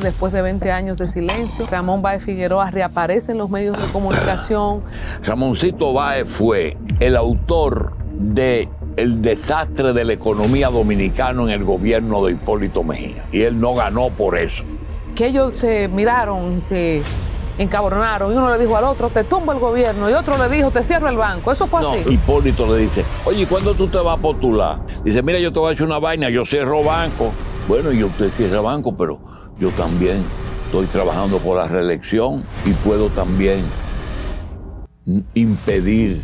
Después de 20 años de silencio, Ramón Baez Figueroa reaparece en los medios de comunicación. Ramoncito Baez fue el autor de el desastre de la economía dominicana en el gobierno de Hipólito Mejía. Y él no ganó por eso. Que ellos se miraron, se encabronaron. Y uno le dijo al otro, te tumbo el gobierno. Y otro le dijo, te cierro el banco. Eso fue así. Hipólito le dice, oye, ¿y cuándo tú te vas a postular? Dice, mira, yo te voy a hacer una vaina, yo cierro banco. Bueno, y usted cierra banco, pero yo también estoy trabajando por la reelección y puedo también impedir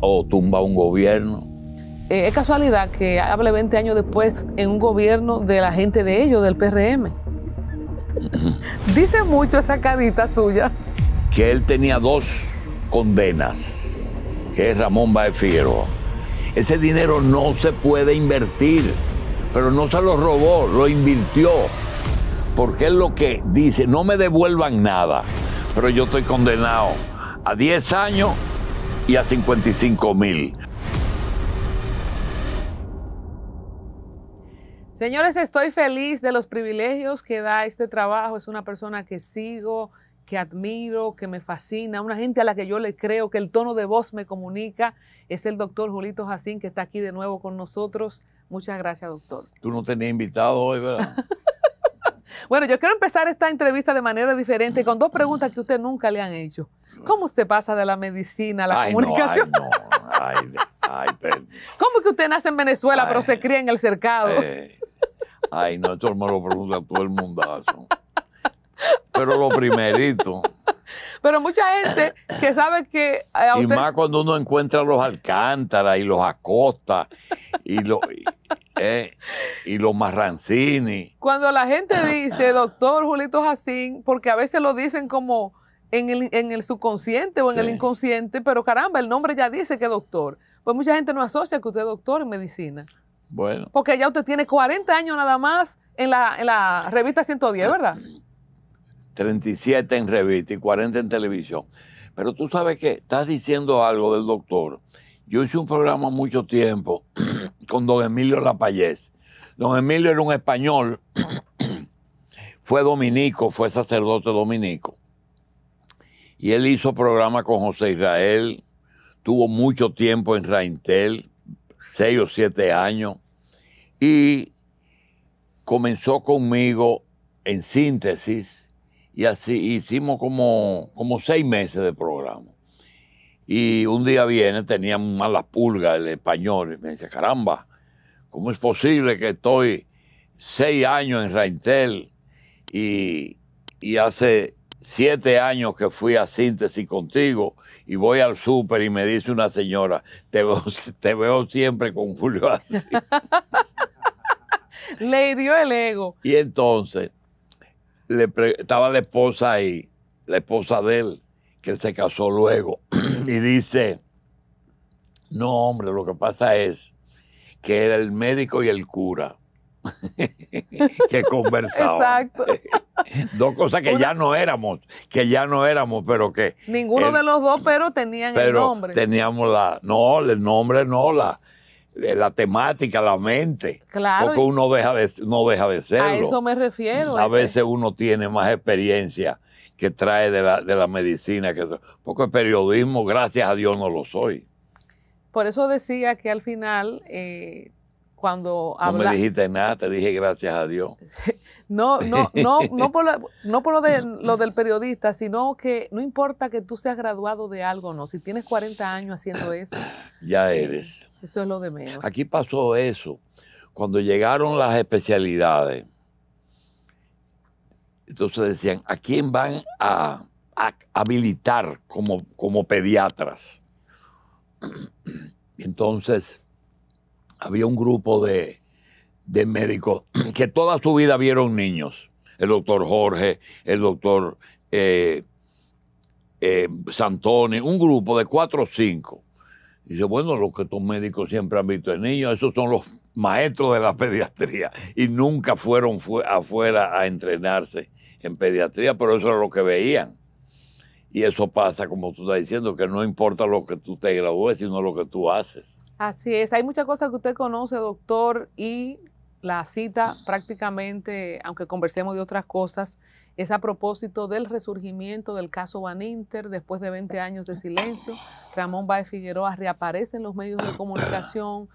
o tumbar un gobierno. Eh, es casualidad que hable 20 años después en un gobierno de la gente de ellos, del PRM. Dice mucho esa carita suya. Que él tenía dos condenas, que es Ramón Baefiero. Ese dinero no se puede invertir, pero no se lo robó, lo invirtió porque es lo que dice, no me devuelvan nada, pero yo estoy condenado a 10 años y a 55 mil. Señores, estoy feliz de los privilegios que da este trabajo. Es una persona que sigo, que admiro, que me fascina, una gente a la que yo le creo, que el tono de voz me comunica. Es el doctor Julito Jacín, que está aquí de nuevo con nosotros. Muchas gracias, doctor. Tú no tenías invitado hoy, ¿verdad? Bueno, yo quiero empezar esta entrevista de manera diferente con dos preguntas que usted nunca le han hecho. ¿Cómo usted pasa de la medicina a la ay, comunicación? No, ay, no, ay, ¿Cómo que usted nace en Venezuela pero se cría en el cercado? Eh, ay, no, esto es lo pregunta todo el mundazo. Pero lo primerito. Pero mucha gente que sabe que... Eh, y más cuando uno encuentra los alcántaras y los acosta y, eh, y los marrancini. Cuando la gente dice, doctor Julito Jacín, porque a veces lo dicen como en el, subconsciente o en el inconsciente, pero caramba, el nombre ya dice que doctor. Pues mucha gente no asocia que usted es doctor en medicina. Bueno. Porque ya usted tiene 40 años nada más en la, en la revista 110, ¿verdad? 37 en revista y 40 en televisión. Pero tú sabes que estás diciendo algo del doctor. Yo hice un programa mucho tiempo con don Emilio Lapayés. Don Emilio era un español, fue dominico, fue sacerdote dominico. Y él hizo programa con José Israel, tuvo mucho tiempo en Raintel, seis o siete años, y comenzó conmigo en síntesis y así hicimos como, como seis meses de programa. Y un día viene, tenía malas pulgas el español, y me dice, caramba, ¿cómo es posible que estoy seis años en Raintel y, hace siete años que fui a síntesis contigo y voy al súper y me dice una señora, te veo, te veo siempre con Julio así. Le hirió el ego. Y entonces estaba la esposa ahí, la esposa de él, que se casó luego, y dice, no hombre, lo que pasa es que era el médico y el cura. que conversaban. Exacto. dos cosas que ya no éramos, que ya no éramos, pero que. Ninguno de los dos, pero tenían el nombre. Teníamos la. No, el nombre no, la, eh, la temática, la mente. Claro. Porque uno deja de, no deja de serlo. A eso me refiero. A veces uno tiene más experiencia que trae de la, medicina. Que, porque el periodismo, gracias a Dios, no lo soy. Por eso decía que al final eh, cuando No me dijiste nada, te dije gracias a Dios. no, no, no, no por, lo, de, lo del periodista, sino que no importa que tú seas graduado de algo o no, si tienes 40 años haciendo eso. Ya eh, eres. eso es lo de menos. Aquí pasó eso. Cuando llegaron las especialidades, entonces decían, ¿a quién van a, a habilitar como, como pediatras? Entonces había un grupo de, médicos que toda su vida vieron niños. El doctor Jorge, el doctor eh, eh, Santoni, un grupo de cuatro o cinco. Dice, bueno, lo que estos médicos siempre han visto es niños, esos son los maestros de la pediatría y nunca fueron afuera a entrenarse en pediatría, pero eso era lo que veían. Y eso pasa, como tú estás diciendo, que no importa lo que tú te gradúes, sino lo que tú haces. Así es, hay muchas cosas que usted conoce, doctor, y la cita prácticamente, aunque conversemos de otras cosas, es a propósito del resurgimiento del caso Van Inter después de 20 años de silencio. Ramón Baez Figueroa reaparece en los medios de comunicación,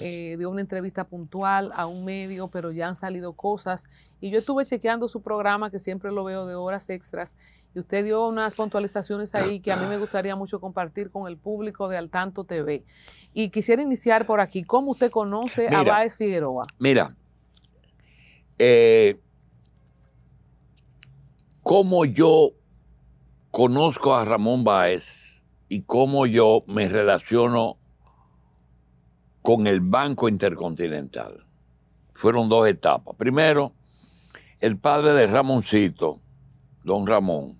eh, dio una entrevista puntual a un medio, pero ya han salido cosas. Y yo estuve chequeando su programa, que siempre lo veo de horas extras, y usted dio unas puntualizaciones ahí que a mí me gustaría mucho compartir con el público de Al Tanto TV. Y quisiera iniciar por aquí. ¿Cómo usted conoce a Baez Figueroa? Mira, eh, cómo yo conozco a Ramón Báez y cómo yo me relaciono con el Banco Intercontinental. Fueron dos etapas. Primero, el padre de Ramoncito, don Ramón,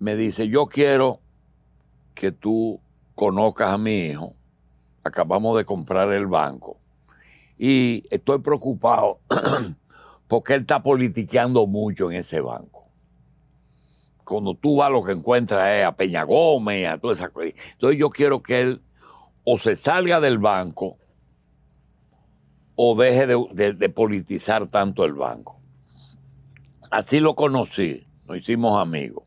me dice, yo quiero que tú conozcas a mi hijo. Acabamos de comprar el banco. Y estoy preocupado porque él está politiqueando mucho en ese banco. Cuando tú vas lo que encuentras es a Peña Gómez, a toda esa cosa. Entonces yo quiero que él o se salga del banco o deje de politizar tanto el banco. Así lo conocí, nos hicimos amigos.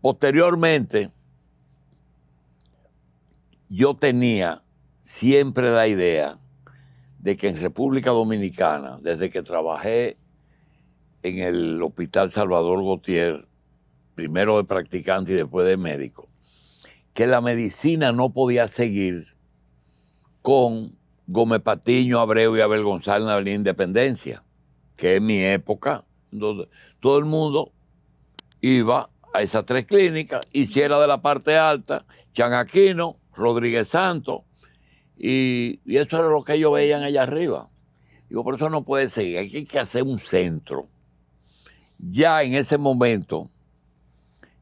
Posteriormente, yo tenía siempre la idea de que en República Dominicana, desde que trabajé en el Hospital Salvador Gautier, primero de practicante y después de médico, que la medicina no podía seguir con Gómez Patiño, Abreu y Abel González en la Independencia, que es mi época, donde todo el mundo iba a esas tres clínicas, hiciera de la parte alta, Chan Aquino, Rodríguez Santos, y, eso era lo que ellos veían allá arriba. Digo, por eso no puede seguir, hay que hacer un centro. Ya en ese momento,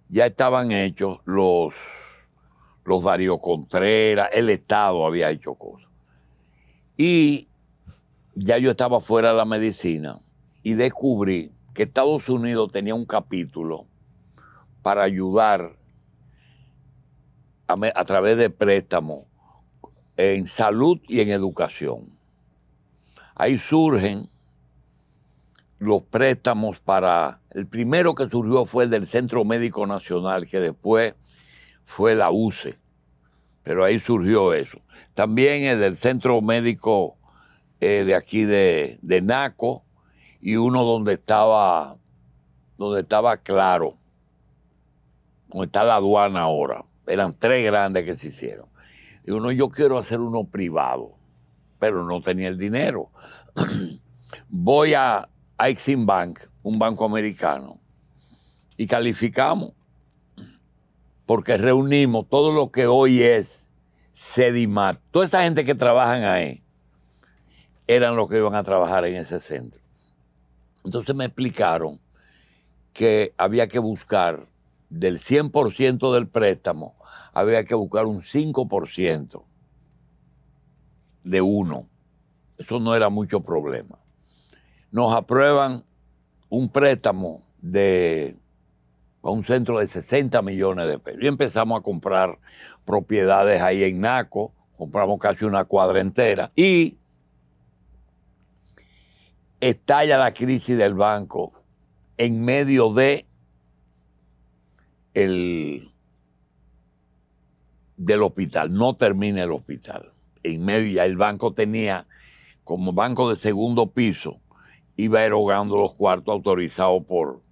ya estaban hechos los, los Darío Contreras, el Estado había hecho cosas. Y ya yo estaba fuera de la medicina y descubrí que Estados Unidos tenía un capítulo para ayudar a, a través de préstamos en salud y en educación. Ahí surgen los préstamos para, el primero que surgió fue el del Centro Médico Nacional, que después fue la UCE, pero ahí surgió eso. También el del Centro Médico eh, de aquí de, de, Naco y uno donde estaba, donde estaba Claro, donde está la aduana ahora. Eran tres grandes que se hicieron. Y uno, yo quiero hacer uno privado, pero no tenía el dinero. Voy a, a Bank, un banco americano, y calificamos, porque reunimos todo lo que hoy es Sedimat, toda esa gente que trabajan ahí, eran los que iban a trabajar en ese centro. Entonces me explicaron que había que buscar del 100% del préstamo había que buscar un 5% de uno. Eso no era mucho problema. Nos aprueban un préstamo de un centro de 60 millones de pesos. Y empezamos a comprar propiedades ahí en Naco, compramos casi una cuadra entera. Y estalla la crisis del banco en medio de el del hospital, no termina el hospital. En medio ya el banco tenía, como banco de segundo piso, iba erogando los cuartos autorizados por,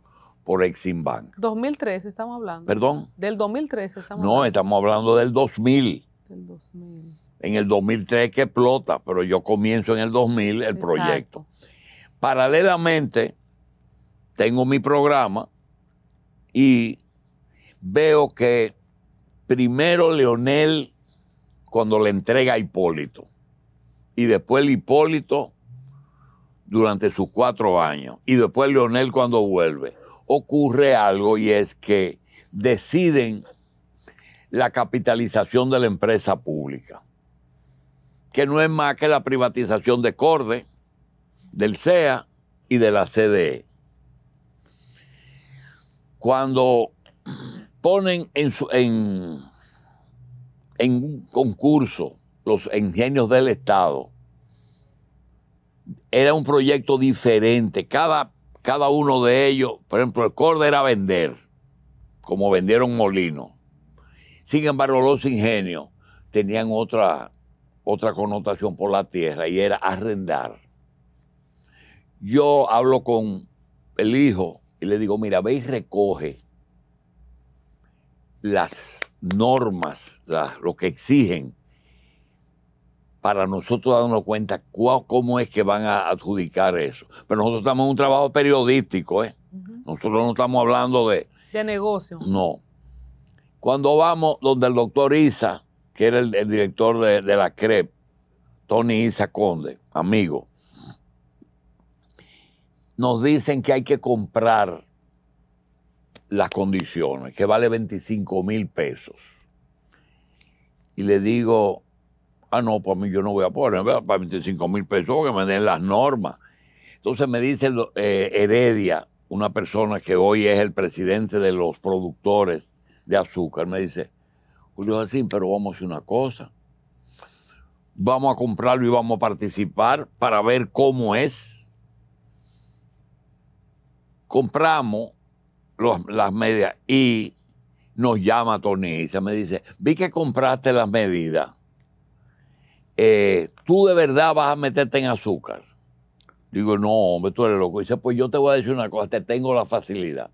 por Exim 2013 estamos hablando. ¿Perdón? Del 2013 estamos no, hablando. No, estamos hablando del 2000. Del 2000. En el 2003 que explota, pero yo comienzo en el 2000 el proyecto. Paralelamente, tengo mi programa y veo que primero Leonel cuando le entrega a Hipólito y después Hipólito durante sus cuatro años y después Leonel cuando vuelve. Ocurre algo y es que deciden la capitalización de la empresa pública, que no es más que la privatización de Corde, del CEA y de la CDE. Cuando ponen en, un concurso los ingenios del Estado. Era un proyecto diferente. Cada, uno de ellos, por ejemplo, el Corde era vender, como vendieron Molino. Sin embargo, los ingenios tenían otra, otra connotación por la tierra y era arrendar. Yo hablo con el hijo y le digo, mira, ve y recoge las normas, lo que exigen, para nosotros darnos cuenta cómo es que van a adjudicar eso. Pero nosotros estamos en un trabajo periodístico, ¿eh? Nosotros no estamos hablando de... De negocio. No. Cuando vamos donde el doctor Isa, que era el, director de, de, la CREP, Tony Isa Conde, amigo, nos dicen que hay que comprar las condiciones, que vale 25 mil pesos. Y le digo, ah, no, pues a mí yo no voy a poner, para 25 mil pesos, que me den las normas. Entonces me dice eh, Heredia, una persona que hoy es el presidente de los productores de azúcar, me dice, Julio así pero vamos a hacer una cosa. Vamos a comprarlo y vamos a participar para ver cómo es. Compramos las medias y nos llama Tony se me dice, vi que compraste las medidas. Eh, ¿Tú de verdad vas a meterte en azúcar? Digo, no, hombre, tú eres loco. Dice, pues yo te voy a decir una cosa, te tengo la facilidad.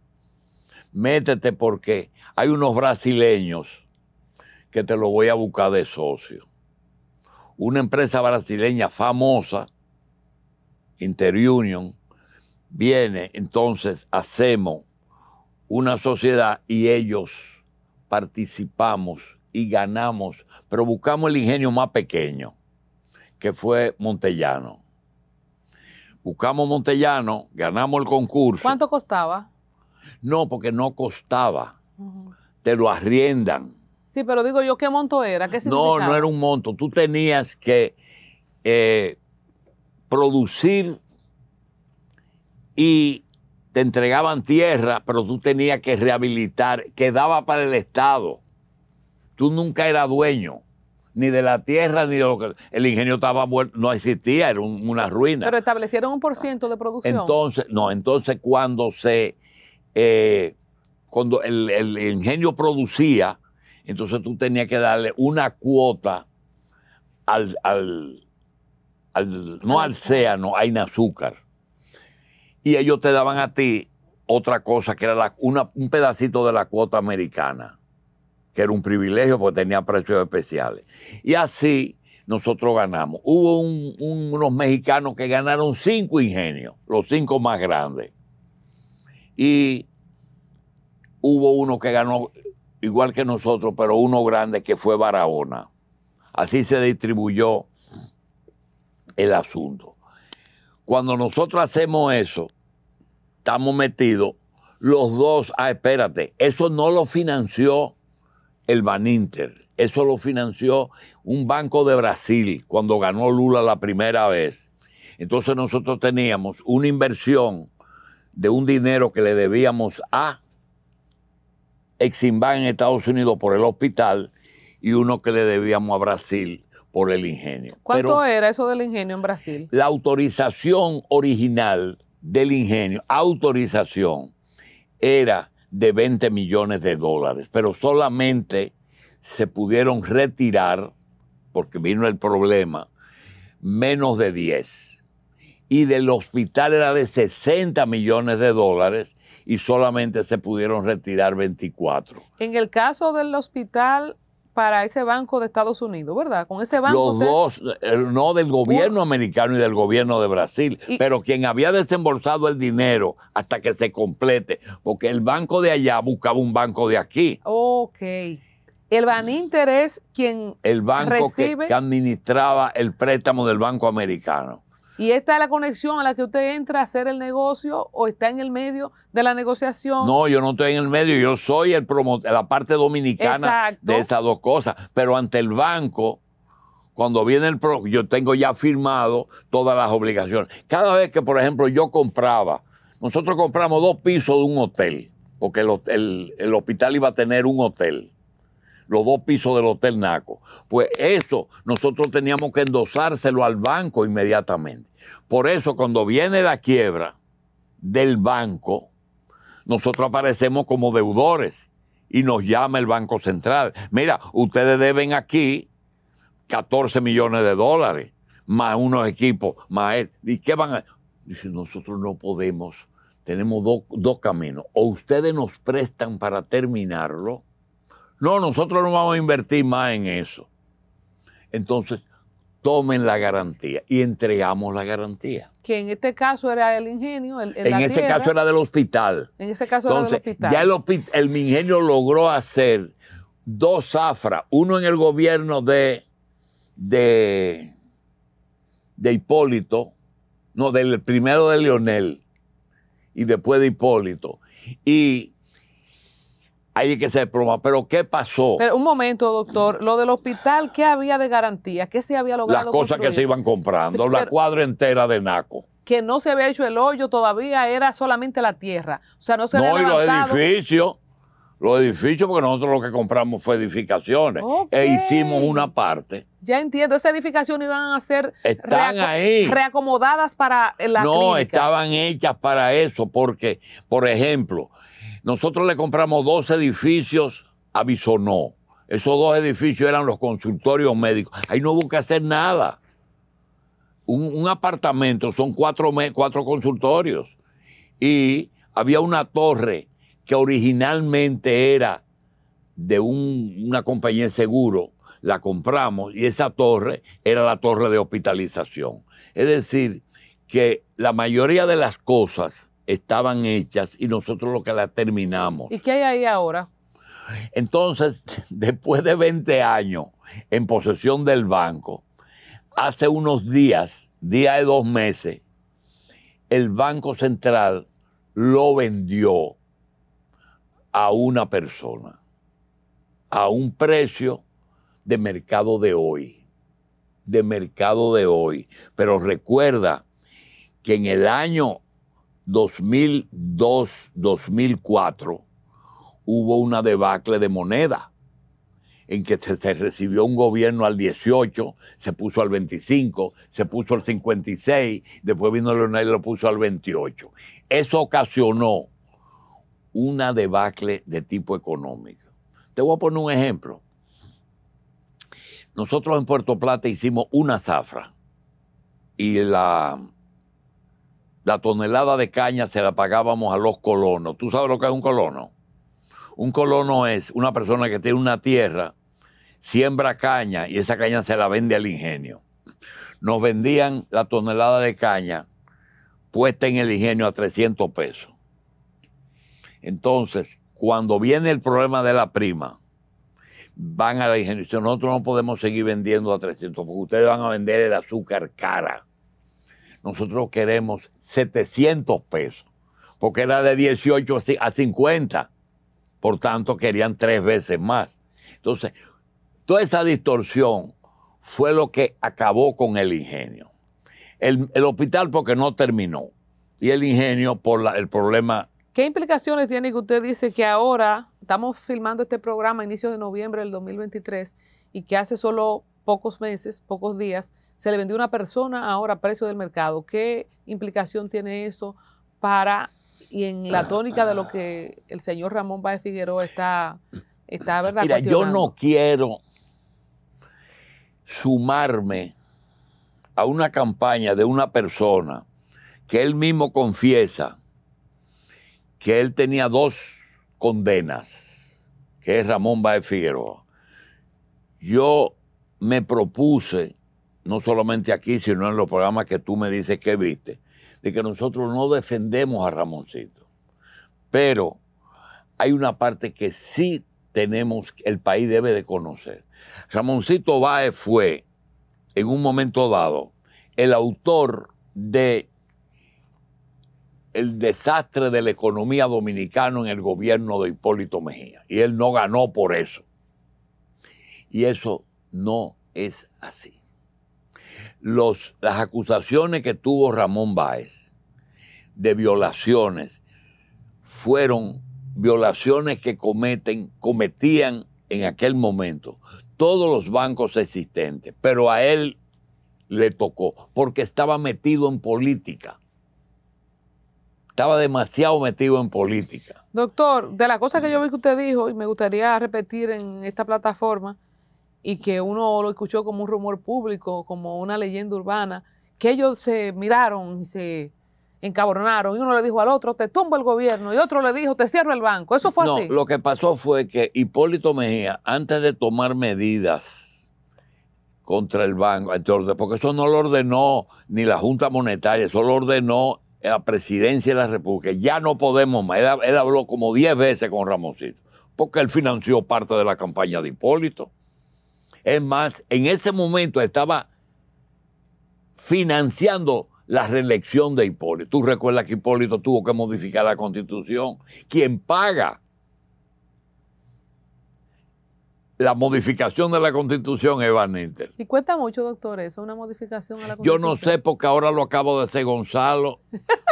Métete porque hay unos brasileños que te lo voy a buscar de socio. Una empresa brasileña famosa, Interunion, viene, entonces hacemos una sociedad y ellos participamos y ganamos, pero buscamos el ingenio más pequeño, que fue Montellano. Buscamos Montellano, ganamos el concurso. ¿Cuánto costaba? No, porque no costaba. Te lo arriendan. Sí, pero digo yo, ¿qué monto era? no, no era un monto. Tú tenías que eh, producir y te entregaban tierra, pero tú tenías que rehabilitar, quedaba para el Estado. Tú nunca eras dueño, ni de la tierra, ni de lo que... El ingenio estaba muerto, no existía, era una ruina. Pero establecieron un por ciento de producción. Entonces, no, entonces cuando se... Eh, cuando el, ingenio producía, entonces tú tenías que darle una cuota al, al, al no al, al hay a Inazúcar y ellos te daban a ti otra cosa que era un pedacito de la cuota americana, que era un privilegio porque tenía precios especiales. Y así nosotros ganamos. Hubo unos mexicanos que ganaron cinco ingenios, los cinco más grandes. Y hubo uno que ganó igual que nosotros, pero uno grande que fue Barahona. Así se distribuyó el asunto. Cuando nosotros hacemos eso, estamos metidos los dos. Ah, espérate, eso no lo financió el Baninter, eso lo financió un banco de Brasil cuando ganó Lula la primera vez. Entonces nosotros teníamos una inversión de un dinero que le debíamos a Eximban en Estados Unidos por el hospital y uno que le debíamos a Brasil por el ingenio. ¿Cuánto era eso del ingenio en Brasil? La autorización original del ingenio, autorización, era de 20 millones de dólares, pero solamente se pudieron retirar, porque vino el problema, menos de 10. Y del hospital era de 60 millones de dólares y solamente se pudieron retirar 24. En el caso del hospital, para ese banco de Estados Unidos, ¿verdad? Con ese banco. Los dos, eh, no del gobierno americano y del gobierno de Brasil, pero quien había desembolsado el dinero hasta que se complete, porque el banco de allá buscaba un banco de aquí. Ok. El Baninter es quien el banco que administraba el préstamo del Banco Americano. ¿Y esta es la conexión a la que usted entra a hacer el negocio o está en el medio de la negociación? No, yo no estoy en el medio, yo soy el la parte dominicana de esas dos cosas. Pero ante el banco, cuando viene el yo tengo ya firmado todas las obligaciones. Cada vez que, por ejemplo, yo compraba, nosotros compramos dos pisos de un hotel, porque el hospital iba a tener un hotel los dos pisos del Hotel Naco. Pues eso nosotros teníamos que endosárselo al banco inmediatamente. Por eso cuando viene la quiebra del banco, nosotros aparecemos como deudores y nos llama el Banco Central. Mira, ustedes deben aquí 14 millones de dólares, más unos equipos, más... ¿Y qué van a...? Dice, nosotros no podemos. Tenemos dos caminos. O ustedes nos prestan para terminarlo, no, nosotros no vamos a invertir más en eso. Entonces, tomen la garantía y entregamos la garantía. Que en este caso era el ingenio. en ese caso era del hospital. En ese caso era del hospital. Ya el, ingenio logró hacer dos zafras, uno en el gobierno de, de, Hipólito, no, del primero de Leonel y después de Hipólito. Y hay que se pluma. Pero ¿qué pasó? Pero un momento, doctor. Lo del hospital, ¿qué había de garantía? ¿Qué se había logrado? Las cosas que se iban comprando, la cuadra entera de Naco. Que no se había hecho el hoyo todavía, era solamente la tierra. O sea, no se había No, y los edificios. Los edificios, porque nosotros lo que compramos fue edificaciones. E hicimos una parte. Ya entiendo, esas edificaciones iban a ser reacomodadas para eh, la No, estaban hechas para eso, porque, por ejemplo, nosotros le compramos dos edificios a Bisonó. Esos dos edificios eran los consultorios médicos. Ahí no hubo que hacer nada. Un, apartamento son cuatro, consultorios. Y había una torre que originalmente era de una compañía de seguro, la compramos y esa torre era la torre de hospitalización. Es decir, que la mayoría de las cosas estaban hechas y nosotros lo que las terminamos. ¿Y qué hay ahí ahora? Entonces, después de 20 años en posesión del banco, hace unos días, día de dos meses, el Banco Central lo vendió a una persona, a un precio de mercado de hoy, de mercado de hoy. Pero recuerda que en el año 2002-2004 hubo una debacle de moneda en que se, recibió un gobierno al 18, se puso al 25, se puso al 56, después vino Leonel y lo puso al 28. Eso ocasionó una debacle de tipo económico. Te voy a poner un ejemplo. Nosotros en Puerto Plata hicimos una zafra y la la tonelada de caña se la pagábamos a los colonos. ¿Tú sabes lo que es un colono? Un colono es una persona que tiene una tierra, siembra caña y esa caña se la vende al ingenio. Nos vendían la tonelada de caña puesta en el ingenio a 300 pesos. Entonces, cuando viene el problema de la prima, van a la ingenio. Nosotros no podemos seguir vendiendo a 300 porque ustedes van a vender el azúcar cara nosotros queremos 700 pesos, porque era de 18 a 50. Por tanto, querían tres veces más. Entonces, toda esa distorsión fue lo que acabó con el ingenio. El, hospital porque no terminó y el ingenio por la, el problema. ¿Qué implicaciones tiene que usted dice que ahora estamos filmando este programa a inicios de noviembre del 2023 y que hace solo pocos meses, pocos días, se le vendió una persona ahora a precio del mercado. ¿Qué implicación tiene eso para, y en la ah, tónica de lo ah. que el señor Ramón Baez Figueroa está, está ¿verdad? yo no quiero sumarme a una campaña de una persona que él mismo confiesa que él tenía dos condenas, que es Ramón Baez Figueroa. Yo me propuse, no solamente aquí, sino en los programas que tú me dices que viste, de que nosotros no defendemos a Ramoncito. Pero hay una parte que sí tenemos, el país debe de conocer. Ramoncito Báez fue, en un momento dado, el autor de el desastre de la economía dominicana en el gobierno de Hipólito Mejía. Y él no ganó por eso. Y eso no es así. las acusaciones que tuvo Ramón Báez de violaciones fueron violaciones que cometen, cometían en aquel momento todos los bancos existentes, pero a él le tocó porque estaba metido en política. Estaba demasiado metido en política. Doctor, de la cosa que yo vi que usted dijo y me gustaría repetir en esta plataforma, y que uno lo escuchó como un rumor público, como una leyenda urbana, que ellos se miraron y se encabronaron y uno le dijo al otro, te tumba el gobierno y otro le dijo, te cierro el banco. Eso fue no, Lo que pasó fue que Hipólito Mejía, antes de tomar medidas contra el banco, porque eso no lo ordenó ni la Junta Monetaria, eso lo ordenó la presidencia de la República. Ya no podemos más. Él, habló como 10 veces con Ramosito porque él financió parte de la campaña de Hipólito. Es más, en ese momento estaba financiando la reelección de Hipólito. Tú recuerdas que Hipólito tuvo que modificar la constitución. Quien paga la modificación de la constitución es Van Inter. Y cuesta mucho, doctor, eso, una modificación a la constitución. Yo no sé porque ahora lo acabo de hacer Gonzalo.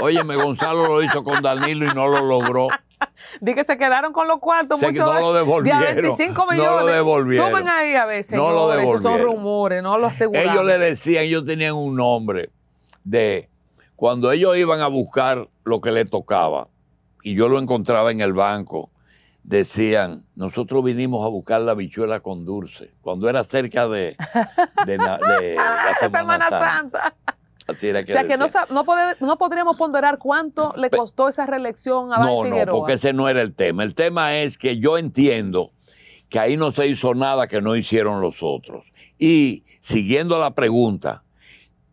Óyeme, Gonzalo lo hizo con Danilo y no lo logró. Di que se quedaron con los cuartos. muchos no lo devolvieron. De millones. No lo devolvieron. ahí a veces. No lo Esos son rumores, no lo aseguraron Ellos le decían, ellos tenían un nombre de cuando ellos iban a buscar lo que le tocaba y yo lo encontraba en el banco. Decían, nosotros vinimos a buscar la bichuela con dulce, cuando era cerca de, de, de, de la Semana Santa. O sea, que no, no, ponderar cuánto le costó esa reelección a no, No, porque ese no era el tema. El tema es que yo entiendo que ahí no se hizo nada que no hicieron los otros. Y siguiendo la pregunta,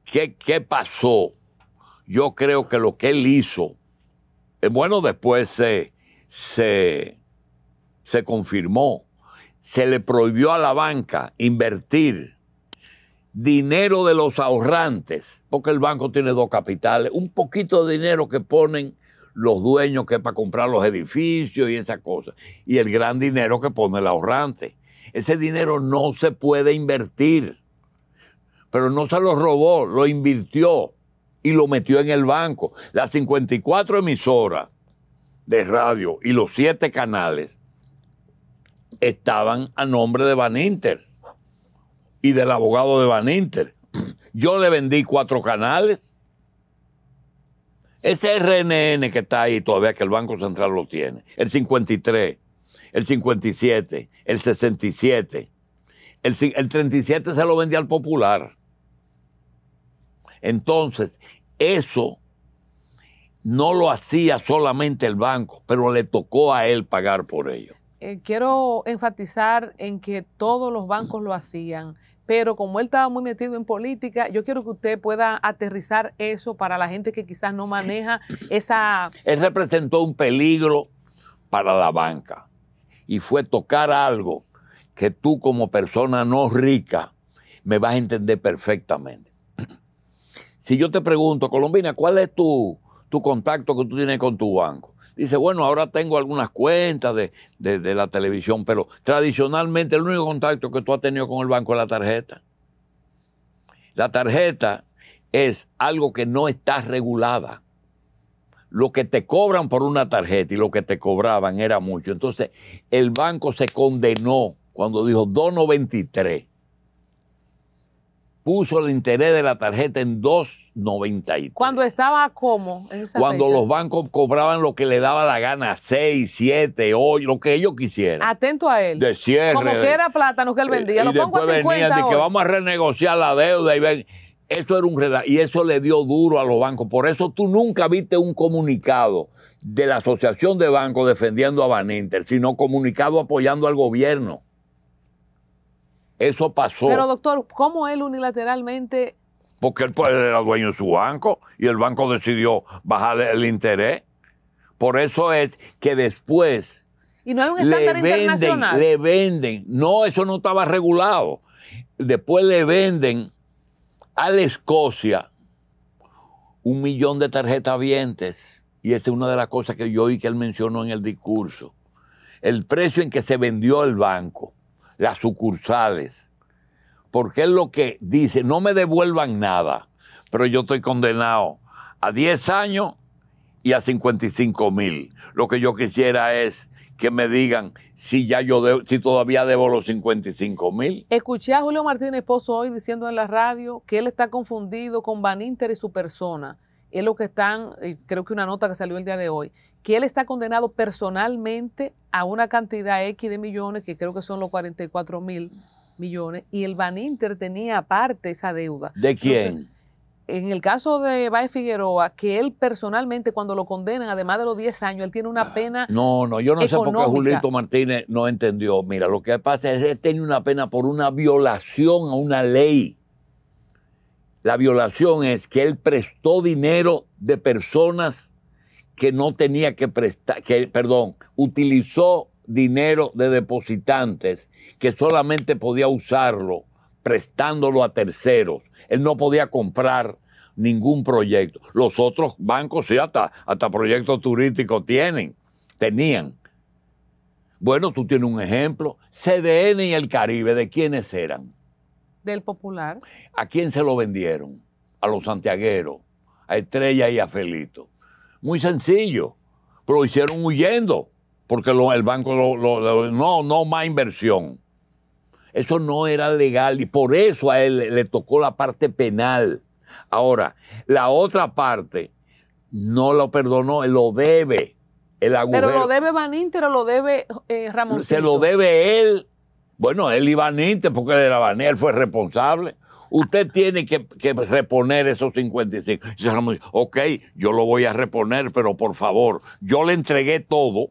¿qué, pasó? Yo creo que lo que él hizo, eh, bueno, después se, se, se confirmó, se le prohibió a la banca invertir dinero de los ahorrantes, porque el banco tiene dos capitales, un poquito de dinero que ponen los dueños que es para comprar los edificios y esas cosas, y el gran dinero que pone el ahorrante. Ese dinero no se puede invertir, pero no se lo robó, lo invirtió y lo metió en el banco. Las 54 emisoras de radio y los siete canales estaban a nombre de Van Inter del abogado de Van Inter. Yo le vendí cuatro canales. Ese RNN que está ahí todavía, que el Banco Central lo tiene, el 53, el 57, el 67, el, 37 se lo vendí al Popular. Entonces, eso no lo hacía solamente el banco, pero le tocó a él pagar por ello. Eh, quiero enfatizar en que todos los bancos lo hacían pero como él estaba muy metido en política, yo quiero que usted pueda aterrizar eso para la gente que quizás no maneja esa... Él representó un peligro para la banca y fue tocar algo que tú como persona no rica me vas a entender perfectamente. Si yo te pregunto, Colombina, ¿cuál es tu tu contacto que tú tienes con tu banco. Dice, bueno, ahora tengo algunas cuentas de, la televisión, pero tradicionalmente el único contacto que tú has tenido con el banco es la tarjeta. La tarjeta es algo que no está regulada. Lo que te cobran por una tarjeta y lo que te cobraban era mucho. Entonces, el banco se condenó cuando dijo 293 puso el interés de la tarjeta en 2.93. Cuando estaba como Cuando los bancos cobraban lo que le daba la gana, 6, 7, 8, lo que ellos quisieran. Atento a él. De cierre. Como que era plátano que él vendía. Y, después venían de que vamos a renegociar la deuda y ven. Eso era un y eso le dio duro a los bancos. Por eso tú nunca viste un comunicado de la Asociación de Bancos defendiendo a Van Baninter, sino comunicado apoyando al gobierno. Eso pasó. Pero doctor, ¿cómo él unilateralmente? Porque pues, él era dueño de su banco y el banco decidió bajar el interés. Por eso es que después... Y no hay un estándar le venden, Le venden. No, eso no estaba regulado. Después le venden a la Escocia un millón de tarjetas vientes. Y esa es una de las cosas que yo oí que él mencionó en el discurso. El precio en que se vendió el banco las sucursales, porque es lo que dice, no me devuelvan nada, pero yo estoy condenado a 10 años y a 55 mil. Lo que yo quisiera es que me digan si ya yo si todavía debo los 55 mil. Escuché a Julio Martínez Pozo hoy diciendo en la radio que él está confundido con Van Inter y su persona. Es lo que están, eh, creo que una nota que salió el día de hoy, que él está condenado personalmente a una cantidad X de millones, que creo que son los 44 mil millones, y el Baninter tenía aparte esa deuda. ¿De quién? en el caso de Baez Figueroa, que él personalmente cuando lo condenan, además de los 10 años, él tiene una ah, pena. No, no, yo no sé por qué Julito Martínez no entendió. Mira, lo que pasa es que él tiene una pena por una violación a una ley. La violación es que él prestó dinero de personas que no tenía que prestar, que, perdón, utilizó dinero de depositantes que solamente podía usarlo prestándolo a terceros. Él no podía comprar ningún proyecto. Los otros bancos sí hasta, hasta proyectos turísticos tienen, tenían. Bueno, tú tienes un ejemplo. CDN y el Caribe, ¿de quiénes eran? Del Popular. ¿A quién se lo vendieron? A los santiagueros, a Estrella y a Felito. Muy sencillo. Pero lo hicieron huyendo, porque el banco no, no más inversión. Eso no era legal y por eso a él le tocó la parte penal. Ahora, la otra parte no lo perdonó, lo debe. El agujero. Pero lo debe Van Inter eh, lo debe Ramón. Se lo debe él. Bueno, él y Van Inter, porque él era él fue responsable usted tiene que, reponer esos 55. Y ok, yo lo voy a reponer, pero por favor, yo le entregué todo.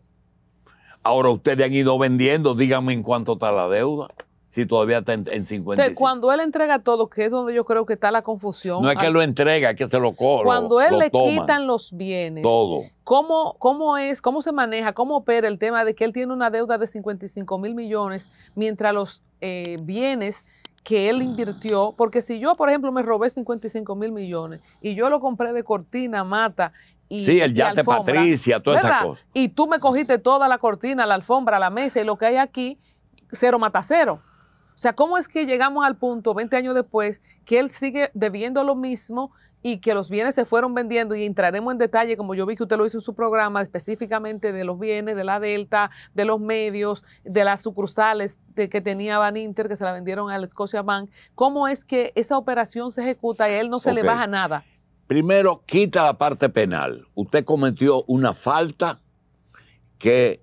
Ahora ustedes han ido vendiendo, díganme en cuánto está la deuda si todavía está en, 55. cuando él entrega todo, que es donde yo creo que está la confusión. No es que lo entrega, es que se lo cobra. Cuando él le quitan los bienes. Todo. ¿cómo, ¿Cómo es, cómo se maneja, cómo opera el tema de que él tiene una deuda de 55 mil millones, mientras los eh, bienes que él invirtió, porque si yo, por ejemplo, me robé 55 mil millones y yo lo compré de cortina, mata y, sí, el yate Patricia, todas esas cosas. Y tú me cogiste toda la cortina, la alfombra, la mesa y lo que hay aquí, cero mata cero. O sea, ¿cómo es que llegamos al punto 20 años después que él sigue debiendo lo mismo y que los bienes se fueron vendiendo y entraremos en detalle, como yo vi que usted lo hizo en su programa, específicamente de los bienes, de la Delta, de los medios, de las sucursales de que tenía Van Inter, que se la vendieron al Scotia Bank. ¿Cómo es que esa operación se ejecuta y a él no se le baja nada? Primero, quita la parte penal. Usted cometió una falta que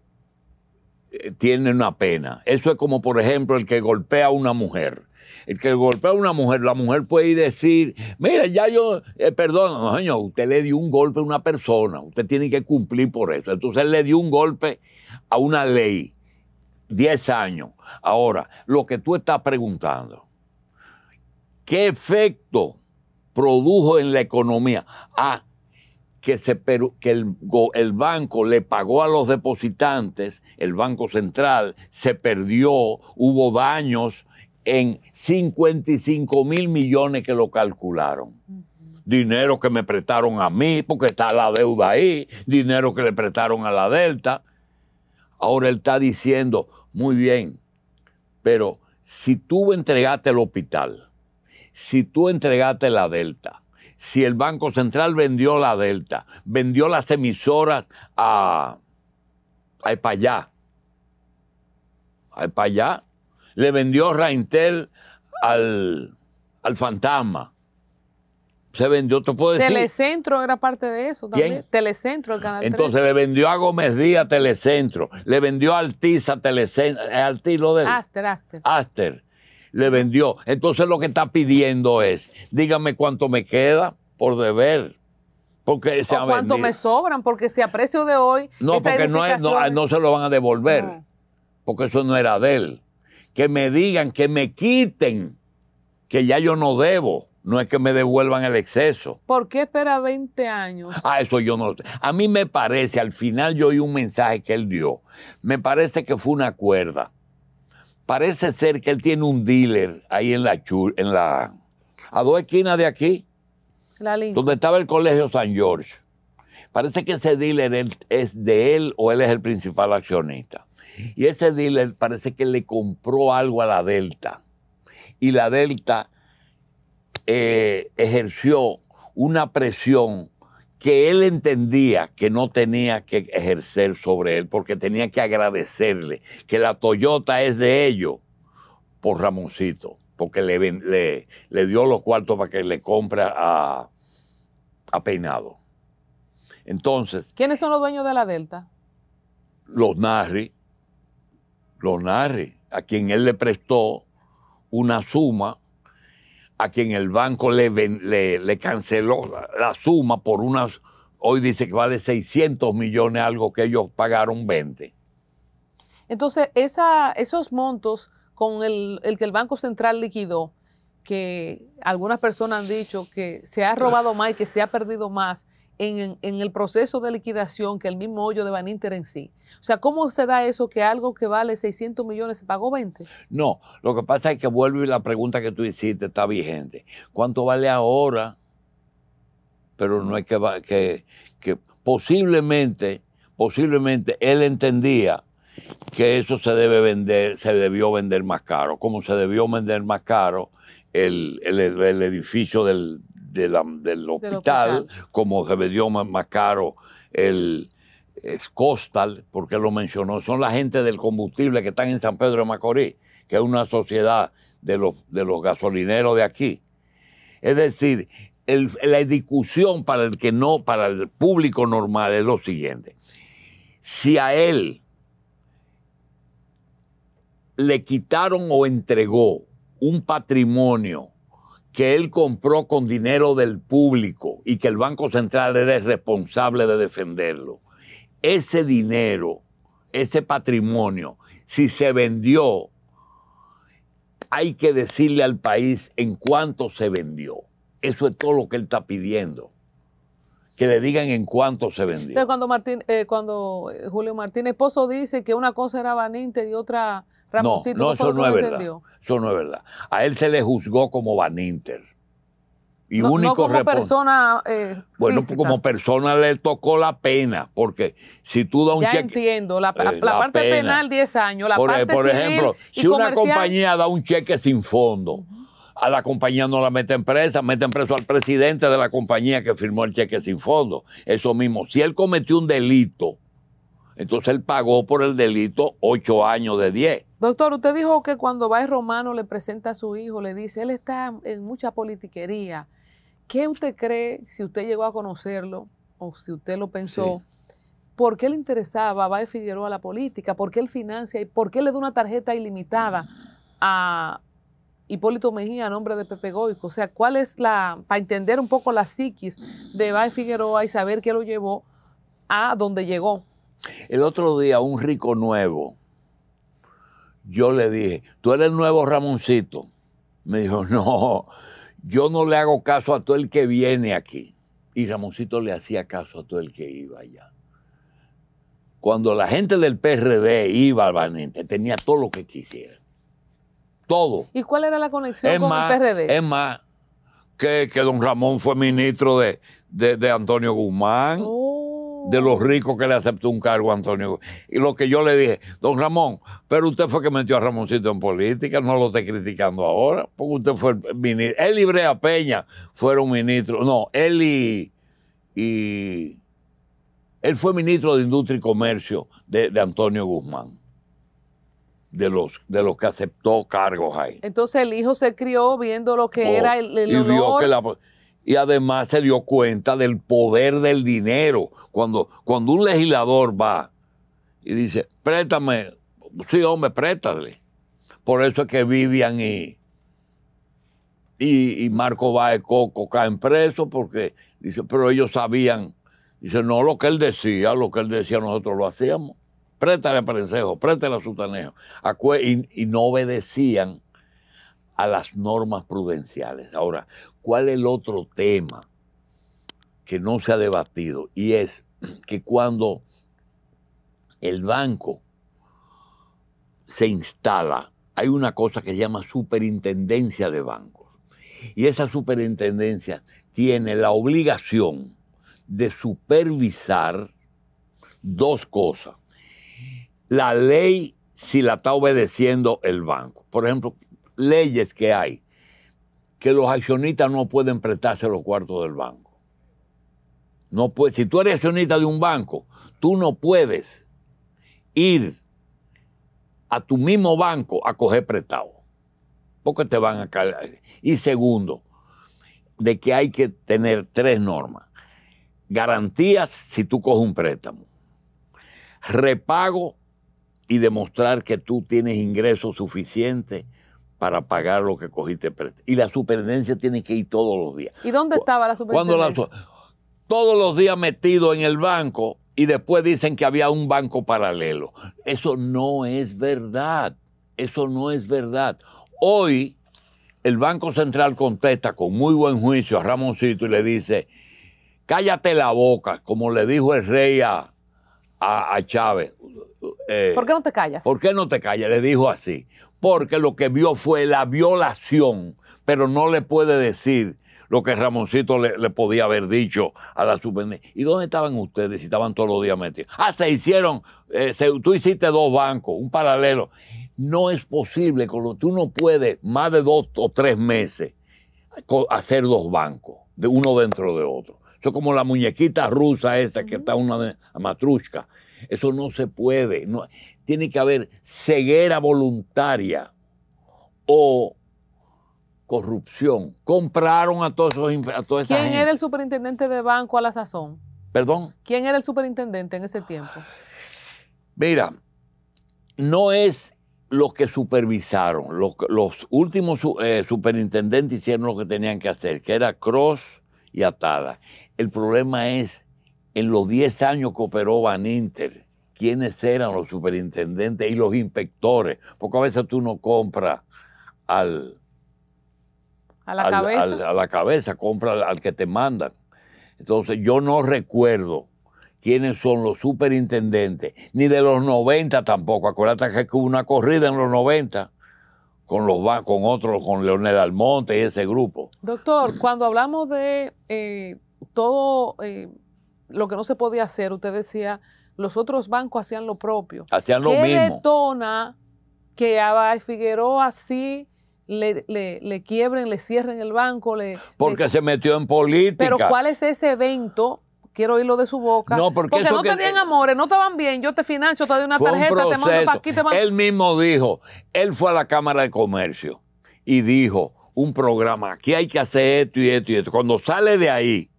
eh, tiene una pena. Eso es como, por ejemplo, el que golpea a una mujer el que golpea a una mujer, la mujer puede ir decir, mire, ya yo, eh, perdón, no, señor, usted le dio un golpe a una persona, usted tiene que cumplir por eso. Entonces le dio un golpe a una ley, 10 años. Ahora, lo que tú estás preguntando, ¿qué efecto produjo en la economía? Ah, que, se, que el, banco le pagó a los depositantes, el Banco Central, se perdió, hubo daños en 55 mil millones que lo calcularon. Dinero que me prestaron a mí, porque está la deuda ahí, dinero que le prestaron a la Delta. Ahora él está diciendo, muy bien, pero si tú entregaste el hospital, si tú entregaste la Delta, si el Banco Central vendió la Delta, vendió las emisoras a, a allá. a allá le vendió Raintel al, al Fantasma. Se vendió, te puedo decir. Telecentro era parte de eso también. Telecentro, el canal. Entonces le vendió a Gómez Díaz Telecentro, le vendió a Altiza Telecentro, eh, Altiz lo de. Aster, Aster. Aster le vendió. Entonces lo que está pidiendo es, dígame cuánto me queda por deber. Porque se o cuánto me sobran, porque si a precio de hoy. No, porque no, no, se lo van a devolver, porque eso no era de él que me digan, que me quiten, que ya yo no debo. No es que me devuelvan el exceso. ¿Por qué espera 20 años? Ah, eso yo no lo sé. A mí me parece, al final yo oí un mensaje que él dio. Me parece que fue una cuerda. Parece ser que él tiene un dealer ahí en la, en la a dos esquinas de aquí, la donde estaba el colegio San George. Parece que ese dealer es de él o él es el principal accionista. Y ese dealer parece que le compró algo a la Delta. Y la Delta eh, ejerció una presión que él entendía que no tenía que ejercer sobre él, porque tenía que agradecerle que la Toyota es de ellos por Ramoncito, porque le, le, dio los cuartos para que le compra a, Peinado. Entonces. ¿Quiénes son los dueños de la Delta? Los Narri, lo a quien él le prestó una suma, a quien el banco le, canceló la, suma por unas, hoy dice que vale 600 millones, algo que ellos pagaron 20. Entonces, esos montos con el, el que el Banco Central liquidó, que algunas personas han dicho que se ha robado más y que se ha perdido más, en, el proceso de liquidación que el mismo hoyo de Van Inter en sí. O sea, ¿cómo se da eso que algo que vale 600 millones se pagó 20? No, lo que pasa es que y la pregunta que tú hiciste, está vigente. ¿Cuánto vale ahora? Pero no es que, que, posiblemente, posiblemente él entendía que eso se debe vender, se debió vender más caro, como se debió vender más caro el edificio del, del hospital, se como más caro el Costal, porque lo mencionó, son la gente del combustible que están en San Pedro de Macorís, que es una sociedad de los, gasolineros de aquí. Es decir, la discusión para el que no, para el público normal es lo siguiente. Si a él le quitaron o entregó un patrimonio que él compró con dinero del público y que el Banco Central era el responsable de defenderlo. Ese dinero, ese patrimonio, si se vendió, hay que decirle al país en cuánto se vendió. Eso es todo lo que él está pidiendo. Que le digan en cuánto se vendió. cuando, eh, eh, Julio Martínez Pozo dice que una cosa era banita y otra no, no, eso no es verdad. Eso no es verdad. A él se le juzgó como Van Inter. Y único como persona. Eh, bueno, como persona le tocó la pena, porque si tú das un ya cheque. entiendo, la, eh, la parte penal 10 años, por, e- ejemplo, si una compañía da un cheque sin fondo, a la compañía no la meten presa, meten preso al presidente de la compañía que firmó el cheque sin fondo. Eso mismo. Si él cometió un delito, entonces él pagó por el delito 8 años de 10. Doctor, usted dijo que cuando va romano le presenta a su hijo, le dice, él está en mucha politiquería. ¿Qué usted cree, si usted llegó a conocerlo o si usted lo pensó, por qué le interesaba a Baez Figueroa la política? ¿Por qué él financia y por qué le da una tarjeta ilimitada a Hipólito Mejía a nombre de Pepe Goico? O sea, ¿cuál es la, para entender un poco la psiquis de Baez Figueroa y saber qué lo llevó a donde llegó? El otro día un rico nuevo yo le dije, tú eres el nuevo Ramoncito. Me dijo, no, yo no le hago caso a todo el que viene aquí. Y Ramoncito le hacía caso a todo el que iba allá. Cuando la gente del PRD iba al Banente, tenía todo lo que quisiera. Todo. ¿Y cuál era la conexión con el PRD? Es más, que, don Ramón fue ministro de, de, Antonio Guzmán. Oh, de los ricos que le aceptó un cargo a Antonio. Y lo que yo le dije, don Ramón, pero usted fue que metió a Ramoncito en política, no lo esté criticando ahora, porque usted fue el ministro. Él y Brea Peña fueron ministros, no, él y, Él fue ministro de Industria y Comercio de, Antonio Guzmán. De los, de los que aceptó cargos ahí. Entonces el hijo se crió viendo lo que oh, era el, el la, y además se dio cuenta del poder del dinero. Cuando, cuando un legislador va y dice, préstame, sí, hombre, préstale. Por eso es que vivían y, y, Marco Marco de Coco caen presos, porque dice, pero ellos sabían. Dice, no, lo que él decía, lo que él decía nosotros lo hacíamos. Préstale a Prensejo, préstale a Sutanejo. y no obedecían a las normas prudenciales. Ahora, ¿cuál es el otro tema que no se ha debatido? Y es que cuando el banco se instala, hay una cosa que se llama superintendencia de bancos. Y esa superintendencia tiene la obligación de supervisar dos cosas. La ley si la está obedeciendo el banco. Por ejemplo, leyes que hay que los accionistas no pueden prestarse los cuartos del banco. No si tú eres accionista de un banco, tú no puedes ir a tu mismo banco a coger prestado, porque te van a Y segundo, de que hay que tener tres normas. Garantías si tú coges un préstamo. Repago y demostrar que tú tienes ingresos suficientes para pagar lo que cogiste Y la superintendencia tiene que ir todos los días. ¿Y dónde estaba la superintendencia? todos los días metido en el banco y después dicen que había un banco paralelo. Eso no es verdad. Eso no es verdad. Hoy el Banco Central contesta con muy buen juicio a Ramoncito y le dice, cállate la boca, como le dijo el rey a, a Chávez. Eh, ¿Por qué no te callas? ¿Por qué no te callas? Le dijo así. Porque lo que vio fue la violación, pero no le puede decir lo que Ramoncito le, podía haber dicho a la subvención. ¿Y dónde estaban ustedes si estaban todos los días metidos? Ah, se hicieron, eh, tú hiciste dos bancos, un paralelo. No es posible, tú no puedes más de dos o tres meses hacer dos bancos, de uno dentro de otro. Eso es como la muñequita rusa esa que está una matrushka. Eso no se puede. No, tiene que haber ceguera voluntaria o corrupción. Compraron a todos esos toda esa ¿Quién era el superintendente de banco a la sazón? ¿Perdón? ¿Quién era el superintendente en ese tiempo? Mira, no es los que supervisaron. Los, últimos eh, superintendentes hicieron lo que tenían que hacer, que era cross y atada. El problema es en los 10 años que operó Inter, quiénes eran los superintendentes y los inspectores, porque a veces tú no compras al, ¿A, la cabeza? a la cabeza, compras al, que te mandan. Entonces yo no recuerdo quiénes son los superintendentes, ni de los 90 tampoco. Acuérdate que hubo una corrida en los 90 con los con otros, con Leonel Almonte y ese grupo. Doctor, cuando hablamos de eh, todo eh, lo que no se podía hacer, usted decía, los otros bancos hacían lo propio. Hacían lo mismo. ¿Qué mismo. que a Figueroa así le, le, le, quiebren, le cierren el banco. Le, porque se metió en política. Pero ¿cuál es ese evento? Quiero oírlo de su boca. porque, no tenían eh, amores, no estaban bien. Yo te financio, te doy una tarjeta, te mando para aquí, te Él mismo dijo, él fue a la Cámara de Comercio y dijo un programa, aquí hay que hacer esto y esto y esto. Cuando sale de ahí,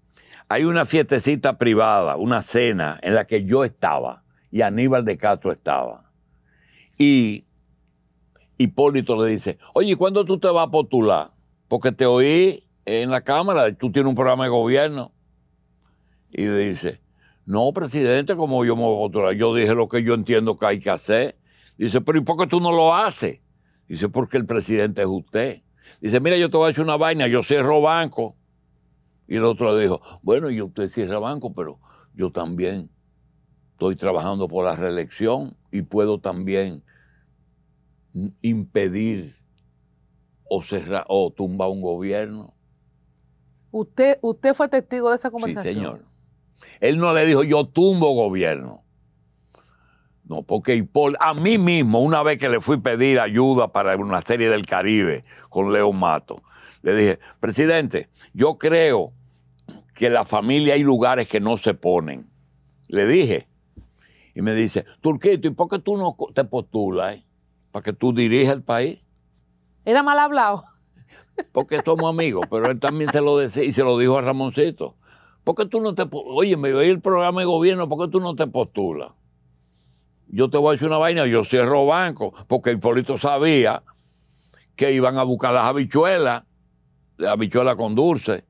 hay una fiestecita privada, una cena en la que yo estaba y Aníbal de Castro estaba. Y Hipólito le dice, oye, ¿cuándo tú te vas a postular? Porque te oí en la Cámara, tú tienes un programa de gobierno. Y dice, no, presidente, como yo me voy a postular? Yo dije lo que yo entiendo que hay que hacer. Dice, pero ¿y por qué tú no lo haces? Dice, porque el presidente es usted. Dice, mira, yo te voy a hacer una vaina, yo cierro banco y el otro dijo, bueno, y usted cierra banco, pero yo también estoy trabajando por la reelección y puedo también impedir o cerrar o tumbar un gobierno. Usted, usted fue testigo de esa conversación. Sí, señor. Él no le dijo, yo tumbo gobierno. No, porque a mí mismo, una vez que le fui pedir ayuda para una serie del Caribe con Leo Mato, le dije, presidente, yo creo que la familia hay lugares que no se ponen. Le dije. Y me dice, Turquito, ¿y por qué tú no te postulas? ¿eh? ¿Para que tú dirijas el país? Era mal hablado. Porque somos amigos, pero él también se lo decía y se lo dijo a Ramoncito. ¿Por qué tú no te Oye, me voy el programa de gobierno, ¿por qué tú no te postulas? Yo te voy a decir una vaina, yo cierro banco, porque el polito sabía que iban a buscar las habichuelas habichuela con dulce.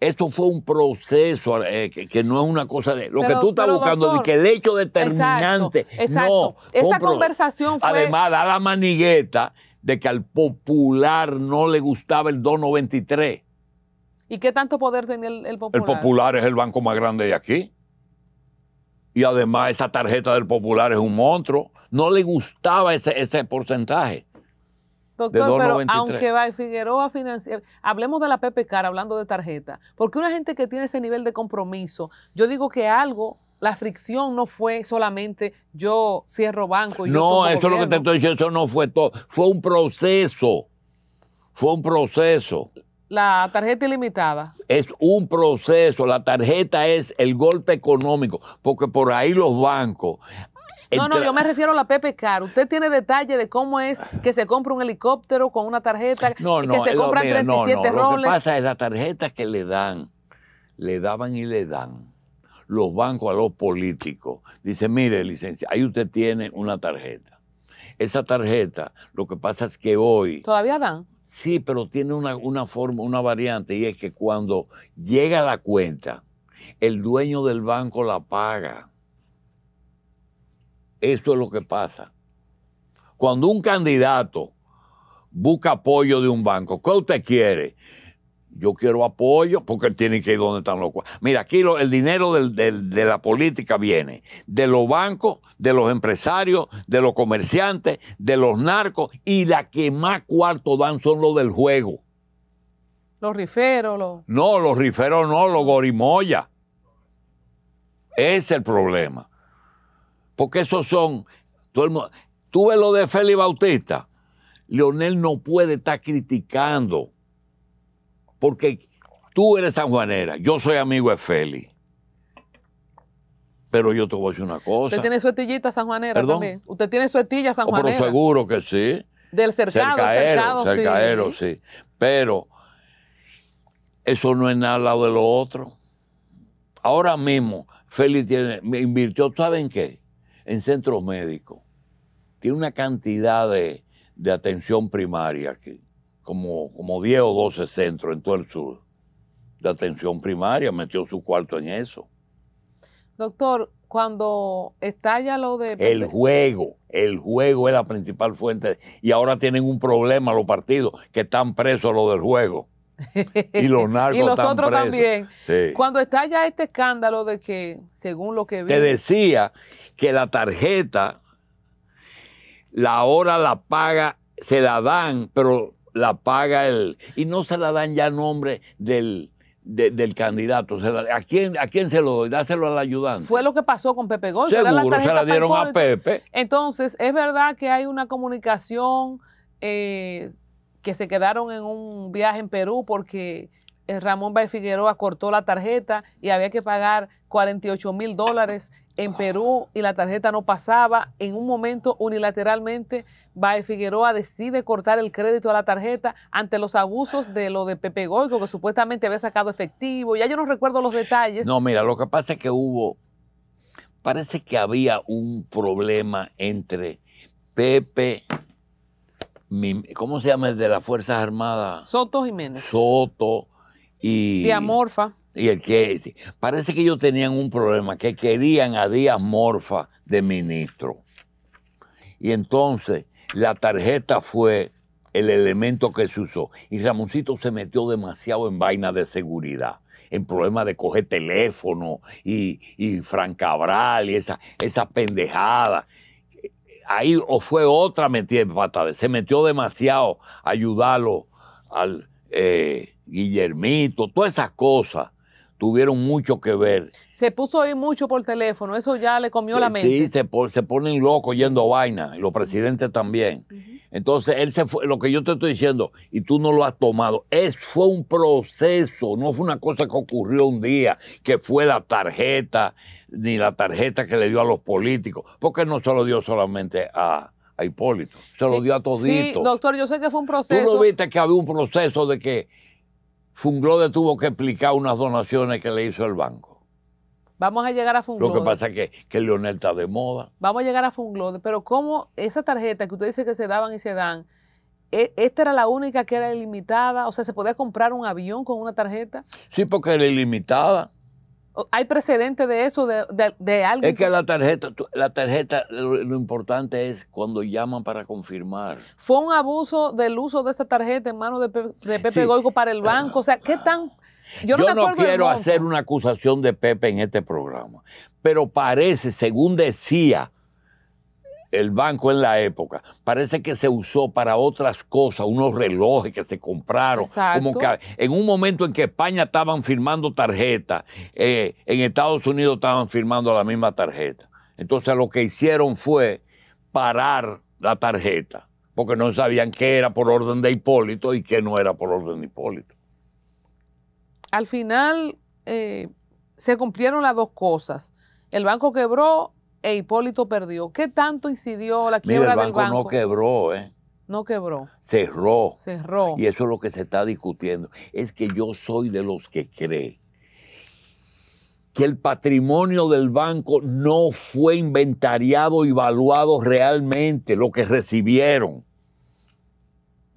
Esto fue un proceso eh, que, no es una cosa de. Lo que tú estás buscando, es que el hecho determinante. No, Esa conversación fue. Además, da la manigueta de que al popular no le gustaba el 293. ¿Y qué tanto poder tenía el, popular? El popular es el banco más grande de aquí. Y además, esa tarjeta del popular es un monstruo. No le gustaba ese porcentaje. Doctor, pero aunque va Figueroa financiera, hablemos de la Pepe Cara, hablando de tarjeta, porque una gente que tiene ese nivel de compromiso, yo digo que algo, la fricción no fue solamente yo cierro banco. Y no, eso es lo que te estoy diciendo, eso no fue todo, fue un proceso, fue un proceso. La tarjeta ilimitada. Es un proceso, la tarjeta es el golpe económico, porque por ahí los bancos no, no, yo me refiero a la Pepe caro. Usted tiene detalle de cómo es que se compra un helicóptero con una tarjeta, que se compran 37 37 no, no, Lo que pasa es la tarjeta que le dan, le daban y le dan los bancos a los políticos. Dice, mire, licencia, ahí usted tiene una tarjeta. Esa tarjeta, lo que pasa es que hoy... ¿Todavía dan? Sí, pero tiene una, una forma, una variante, y es que cuando llega la cuenta, el dueño del banco la paga eso es lo que pasa. Cuando un candidato busca apoyo de un banco, ¿qué usted quiere? Yo quiero apoyo porque tiene que ir donde están los Mira, aquí el dinero de la política viene de los bancos, de los empresarios, de los comerciantes, de los narcos y la que más cuarto dan son los del juego. Los riferos. Los... No, los riferos no, los gorimoya. Ese es el problema. Porque esos son. Todo tú ves lo de Félix Bautista. Leonel no puede estar criticando. Porque tú eres sanjuanera, yo soy amigo de Félix. Pero yo te voy a decir una cosa. Usted tiene su San sanjuanera también. Usted tiene suetilla, San oh, sanjuanera. pero seguro que sí. Del cercado, del cercado, sí. Pero eso no es nada al lado de lo otro. Ahora mismo, Félix me invirtió, ¿saben qué? en centros médicos. Tiene una cantidad de, atención primaria, que, como, como 10 o 12 centros en todo el sur de atención primaria, metió su cuarto en eso. Doctor, cuando estalla lo de... El juego, el juego es la principal fuente. Y ahora tienen un problema los partidos que están presos lo del juego. Y los narcos. y los otros también. Sí. Cuando estalla este escándalo de que, según lo que... Vi, Te decía que la tarjeta, la hora la paga, se la dan, pero la paga él. Y no se la dan ya nombre del, candidato. ¿a, quién, ¿A quién se lo doy? Dáselo al ayudante. Fue lo que pasó con Pepe Gol. Seguro, se la dieron a Pepe. Entonces, es verdad que hay una comunicación eh, que se quedaron en un viaje en Perú porque eh, Ramón Valle Figueroa cortó la tarjeta y había que pagar 48 mil dólares en Perú y la tarjeta no pasaba. En un momento, unilateralmente, Bae Figueroa decide cortar el crédito a la tarjeta ante los abusos de lo de Pepe Goico, que supuestamente había sacado efectivo. Ya yo no recuerdo los detalles. No, mira, lo que pasa es que hubo, parece que había un problema entre Pepe, ¿cómo se llama el de las Fuerzas Armadas? Soto Jiménez. Soto y... De Amorfa y el que parece que ellos tenían un problema, que querían a Díaz Morfa de ministro. Y entonces la tarjeta fue el elemento que se usó. Y Ramoncito se metió demasiado en vainas de seguridad, en problemas de coger teléfono y, y Fran Cabral y esa pendejada. Ahí o fue otra metida en Se metió demasiado a ayudarlo al eh, Guillermito, todas esas cosas tuvieron mucho que ver. Se puso ahí mucho por teléfono, eso ya le comió la mente. Sí, se, ponen locos yendo vaina, y los presidentes también. Entonces, él se fue, lo que yo te estoy diciendo, y tú no lo has tomado, es, fue un proceso, no fue una cosa que ocurrió un día, que fue la tarjeta, ni la tarjeta que le dio a los políticos, porque no se lo dio solamente a, Hipólito, se lo dio a todito. Sí, doctor, yo sé que fue un proceso. Tú no viste que había un proceso de que Funglode tuvo que explicar unas donaciones que le hizo el banco. Vamos a llegar a Funglode. Lo que pasa es que, Leonel está de moda. Vamos a llegar a Funglode, pero ¿cómo esa tarjeta que usted dice que se daban y se dan, e, ¿Esta era la única que era ilimitada? O sea, ¿se podía comprar un avión con una tarjeta? Sí, porque era ilimitada. ¿Hay precedente de eso, de, alguien? Es que, la tarjeta, la tarjeta lo, importante es cuando llaman para confirmar. ¿Fue un abuso del uso de esa tarjeta en manos de, Pepe sí. para el eh, banco? O sea, ¿qué tan...? Yo no quiero hacer una acusación de Pepe en este programa, pero parece, según decía el banco en la época. Parece que se usó para otras cosas, unos relojes que se compraron. Como que en un momento en que España estaban firmando tarjeta, eh, en Estados Unidos estaban firmando la misma tarjeta. Entonces lo que hicieron fue parar la tarjeta, porque no sabían qué era por orden de Hipólito y qué no era por orden de Hipólito. Al final eh, se cumplieron las dos cosas. El banco quebró e Hipólito perdió. ¿Qué tanto incidió la quiebra del banco? No quebró, ¿eh? No quebró. Cerró. Cerró. Y eso es lo que se está discutiendo. Es que yo soy de los que cree que el patrimonio del banco no fue inventariado y valuado realmente, lo que recibieron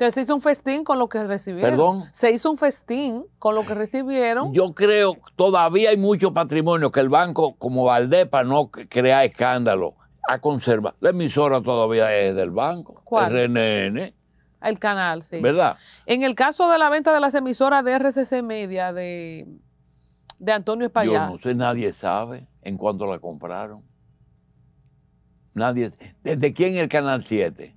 se hizo un festín con lo que recibieron. Perdón. Se hizo un festín con lo que recibieron. Yo creo todavía hay mucho patrimonio que el banco, como Valdepa, no crea escándalo, ha conservado. La emisora todavía es del banco. ¿Cuál? RNN. El canal, sí. ¿Verdad? En el caso de la venta de las emisoras de RCC Media de, de Antonio Español. Yo no sé, nadie sabe en cuánto la compraron. Nadie. ¿Desde quién el Canal 7?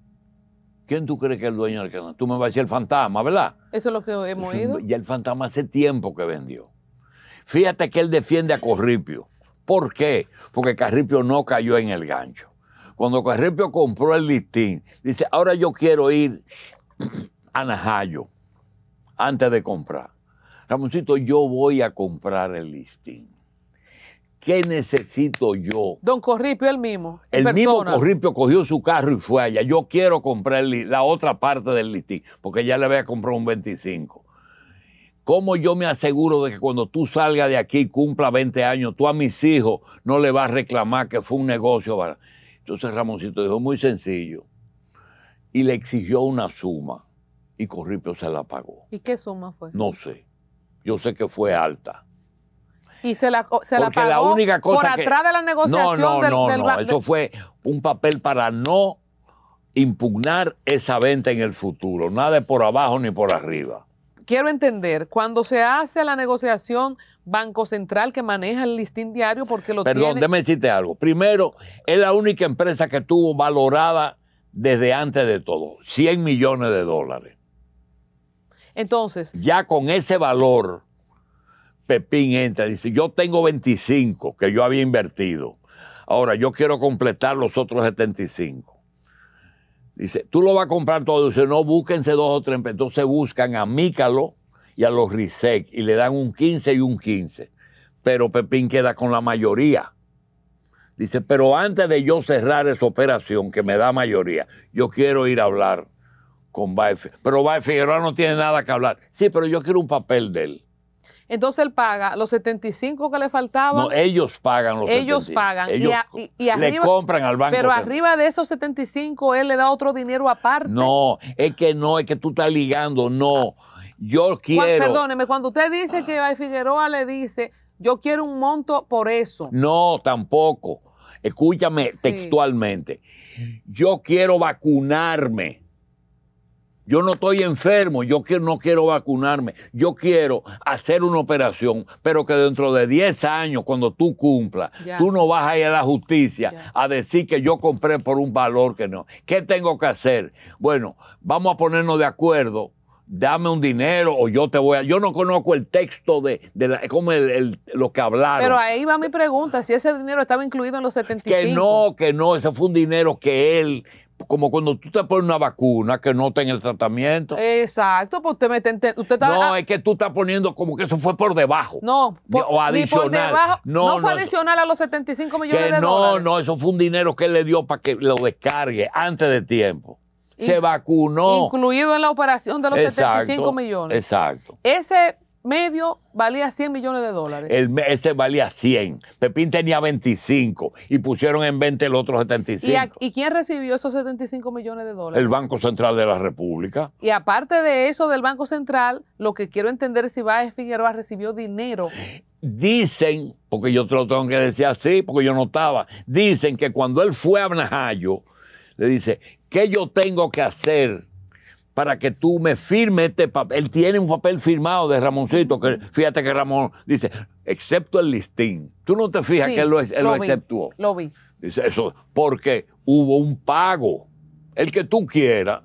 ¿Quién tú crees que es el dueño del canal? Tú me vas a decir el fantasma, ¿verdad? Eso es lo que hemos oído. Y el fantasma hace tiempo que vendió. Fíjate que él defiende a Corripio. ¿Por qué? Porque Carripio no cayó en el gancho. Cuando Carripio compró el listín, dice, ahora yo quiero ir a Najayo antes de comprar. Ramoncito, yo voy a comprar el listín. ¿Qué necesito yo? Don Corripio, el mismo. El mismo Corripio cogió su carro y fue allá. Yo quiero comprar la otra parte del listín, porque ya le voy a comprar un 25. ¿Cómo yo me aseguro de que cuando tú salgas de aquí, y cumpla 20 años, tú a mis hijos no le vas a reclamar que fue un negocio? Entonces Ramoncito dijo, muy sencillo. Y le exigió una suma. Y Corripio se la pagó. ¿Y qué suma fue? No sé. Yo sé que fue alta. Y se la, pagó única por atrás de la negociación no, no, del, no, no. Eso fue un papel para no impugnar esa venta en el futuro. Nada por abajo ni por arriba. Quiero entender, cuando se hace la negociación Banco Central que maneja el listín diario porque lo tiene... Perdón, déjeme decirte algo. Primero, es la única empresa que tuvo valorada desde antes de todo, 100 millones de dólares. Entonces... Ya con ese valor Pepín entra y dice, yo tengo 25 que yo había invertido. Ahora yo quiero completar los otros 75. Dice, tú lo vas a comprar todo. Dice, no, búsquense dos o tres. Entonces buscan a Mícalo y a los Risek y le dan un 15 y un 15. Pero Pepín queda con la mayoría. Dice, pero antes de yo cerrar esa operación que me da mayoría, yo quiero ir a hablar con Figueroa Pero que ahora no tiene nada que hablar. Sí, pero yo quiero un papel de él. Entonces él paga los 75 que le faltaban. No, ellos pagan los Ellos 75. pagan. Ellos y, y, le compran al banco. Pero arriba de esos 75 él le da otro dinero aparte. No, es que no, es que tú estás ligando, no. Yo quiero. perdóneme, cuando usted dice que a Figueroa le dice, yo quiero un monto por eso. No, tampoco. Escúchame textualmente. Yo quiero vacunarme yo no estoy enfermo, yo no quiero vacunarme, yo quiero hacer una operación, pero que dentro de 10 años, cuando tú cumplas, tú no vas a ir a la justicia a decir que yo compré por un valor que no. ¿Qué tengo que hacer? Bueno, vamos a ponernos de acuerdo dame un dinero o yo te voy a. Yo no conozco el texto de, la, como lo que hablaron. Pero ahí va mi pregunta: si ese dinero estaba incluido en los 75. Que no, que no, ese fue un dinero que él como cuando tú te pones una vacuna que no tenga en el tratamiento. Exacto, pues usted, me usted está, No, ah, es que tú estás poniendo como que eso fue por debajo. No, o adicional. no, no, fue adicional a los 75 millones de no, No, no, eso fue un dinero que él le dio para que lo descargue antes de tiempo. Se vacunó. Incluido en la operación de los 75 millones. Exacto. Ese medio valía 100 millones de dólares. El, ese valía 100. Pepín tenía 25 y pusieron en 20 el otro 75. ¿Y, quién recibió esos 75 millones de dólares? El Banco Central de la República. Y aparte de eso del Banco Central, lo que quiero entender es si Báez Figueroa recibió dinero. Dicen, porque yo te lo tengo que decir así, porque yo notaba, dicen que cuando él fue a Najayo, le dice, ¿qué yo tengo que hacer? para que tú me firmes este papel. Él tiene un papel firmado de Ramoncito, que fíjate que Ramón dice, excepto el listín. Tú no te fijas que él lo, exceptuó. lo vi. Dice eso, porque hubo un pago, el que tú quieras,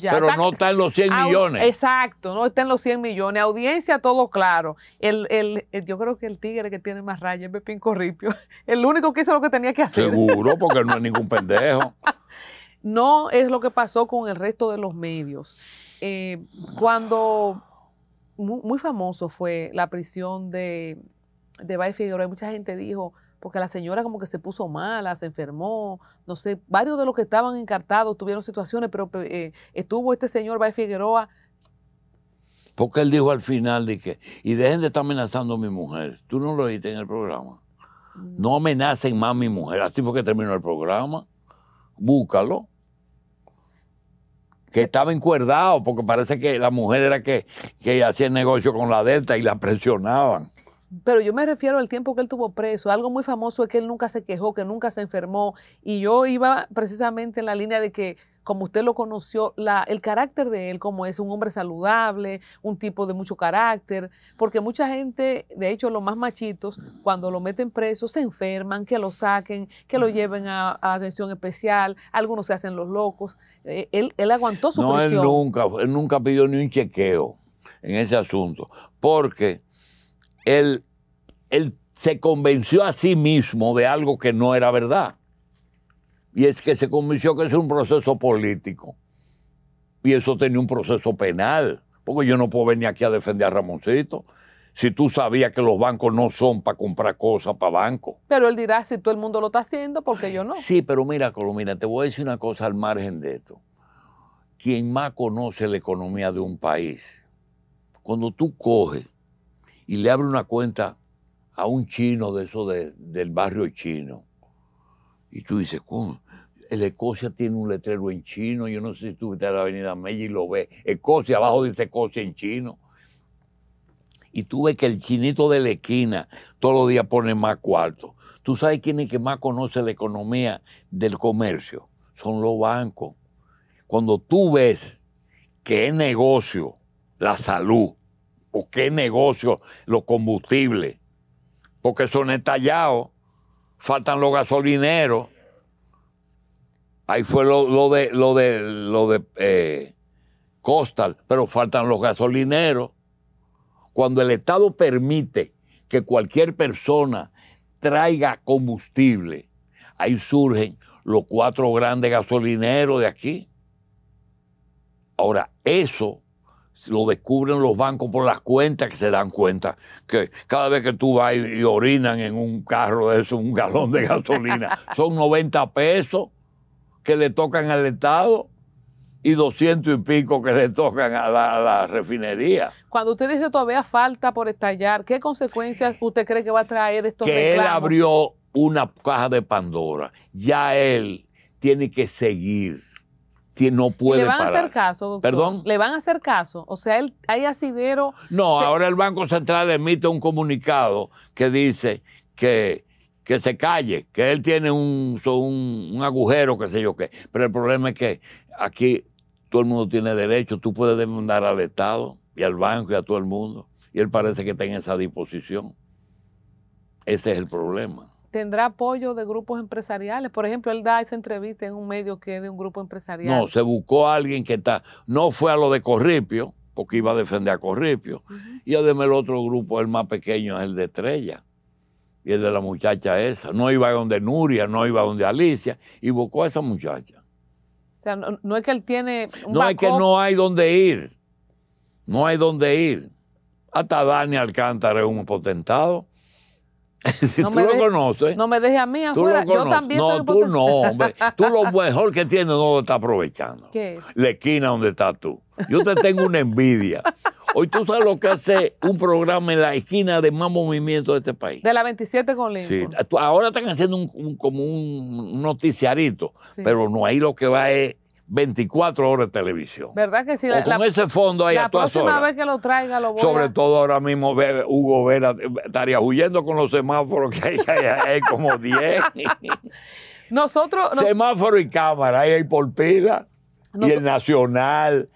pero no está en los 100 millones. Exacto, no está en los 100 millones. Audiencia, todo claro. El, el, eh, yo creo que el tigre que tiene más rayas es Pepín Corripio. El único que hizo lo que tenía que hacer. Seguro, porque no es ningún pendejo. No es lo que pasó con el resto de los medios. Eh, cuando muy, famoso fue la prisión de, de Bay Figueroa, mucha gente dijo, porque la señora como que se puso mala, se enfermó, no sé, varios de los que estaban encartados tuvieron situaciones, pero eh, estuvo este señor Bay Figueroa. Porque él dijo al final, de que, y dejen de estar amenazando a mi mujer, tú no lo oíste en el programa. Mm. No amenacen más a mi mujer, así fue que terminó el programa búscalo, que estaba encuerdado, porque parece que la mujer era que, que hacía el negocio con la Delta y la presionaban. Pero yo me refiero al tiempo que él tuvo preso. Algo muy famoso es que él nunca se quejó, que nunca se enfermó. Y yo iba precisamente en la línea de que, como usted lo conoció, el carácter de él, como es un hombre saludable, un tipo de mucho carácter, porque mucha gente, de hecho los más machitos, cuando lo meten preso, se enferman, que lo saquen, que lo lleven a, atención especial, algunos se hacen los locos. Eh, él, aguantó su no, Él nunca, él nunca pidió ni un chequeo en ese asunto, porque él, se convenció a sí mismo de algo que no era verdad. Y es que se convenció que es un proceso político. Y eso tenía un proceso penal. Porque yo no puedo venir aquí a defender a Ramoncito. Si tú sabías que los bancos no son para comprar cosas para bancos. Pero él dirá, si todo el mundo lo está haciendo, porque yo no? Sí, pero mira, Colomina, te voy a decir una cosa al margen de esto. Quien más conoce la economía de un país, cuando tú coges y le abre una cuenta a un chino de eso del barrio chino. Y tú dices, ¿cómo? El Escocia tiene un letrero en chino, yo no sé si tú estás a la Avenida Mella y lo ves. Escocia, abajo dice Escocia en chino. Y tú ves que el chinito de la esquina todos los días pone más cuarto. Tú sabes quién es que más conoce la economía del comercio. Son los bancos. Cuando tú ves que es negocio la salud, o qué negocio los combustibles, porque son estallados, faltan los gasolineros. Ahí fue lo, de lo de lo de eh, Costal, pero faltan los gasolineros. Cuando el Estado permite que cualquier persona traiga combustible, ahí surgen los cuatro grandes gasolineros de aquí. Ahora, eso lo descubren los bancos por las cuentas que se dan cuenta. Que cada vez que tú vas y, orinan en un carro de eso, un galón de gasolina, son 90 pesos que le tocan al Estado y 200 y pico que le tocan a la, refinería. Cuando usted dice todavía falta por estallar, ¿qué consecuencias usted cree que va a traer esto? Que él abrió una caja de Pandora. Ya él tiene que seguir no puede Le van a hacer caso, ¿Perdón? Le van a hacer caso. O sea, él, hay asidero. No, ahora el Banco Central emite un comunicado que dice que, se calle, que él tiene un, agujero, qué sé yo qué. Pero el problema es que aquí todo el mundo tiene derecho. Tú puedes demandar al Estado y al banco y a todo el mundo. Y él parece que está en esa disposición. Ese es el problema tendrá apoyo de grupos empresariales. Por ejemplo, él da esa entrevista en un medio que es de un grupo empresarial. No, se buscó a alguien que está, no fue a lo de Corripio, porque iba a defender a Corripio. Y además el otro grupo, el más pequeño, es el de Estrella. Y el de la muchacha esa. No iba a donde Nuria, no iba a donde Alicia. Y buscó a esa muchacha. O sea, no, es que él tiene... no es que no hay donde ir. No hay donde ir. Hasta Dani Alcántara es un potentado. si tú lo conoces. No me dejes a mí afuera. Yo también no, tú no, hombre. Tú lo mejor que tienes no lo estás aprovechando. ¿Qué? La esquina donde estás tú. Yo te tengo una envidia. Hoy tú sabes lo que hace un programa en la esquina de más movimiento de este país. De la 27 con Lincoln. Ahora están haciendo un, como un noticiarito, pero no ahí lo que va es 24 horas de televisión. ¿Verdad que sí? con ese fondo ahí a La próxima vez que lo traiga lo voy Sobre todo ahora mismo Hugo Vera eh, estaría huyendo con los semáforos que hay, como 10. Nosotros... Semáforo y cámara, ahí hay por pila. Y el Nacional.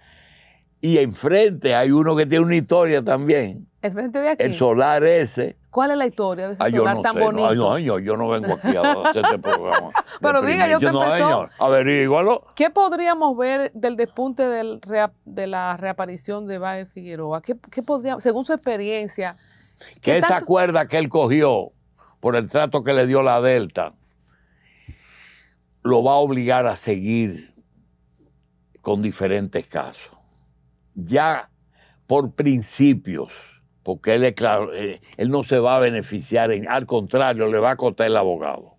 Y enfrente hay uno que tiene una historia también. ¿El de aquí? El solar ese ¿Cuál es la historia de ese ay, tan bonito? ay, yo, no vengo aquí a hacer este programa. Pero diga, yo te no, averígualo. ¿Qué podríamos ver del despunte de la reaparición de Baez Figueroa? ¿Qué, según su experiencia? Que esa cuerda que él cogió por el trato que le dio la Delta lo va a obligar a seguir con diferentes casos. Ya por principios porque él, claro, eh, él no se va a beneficiar, al contrario, le va a costar el abogado.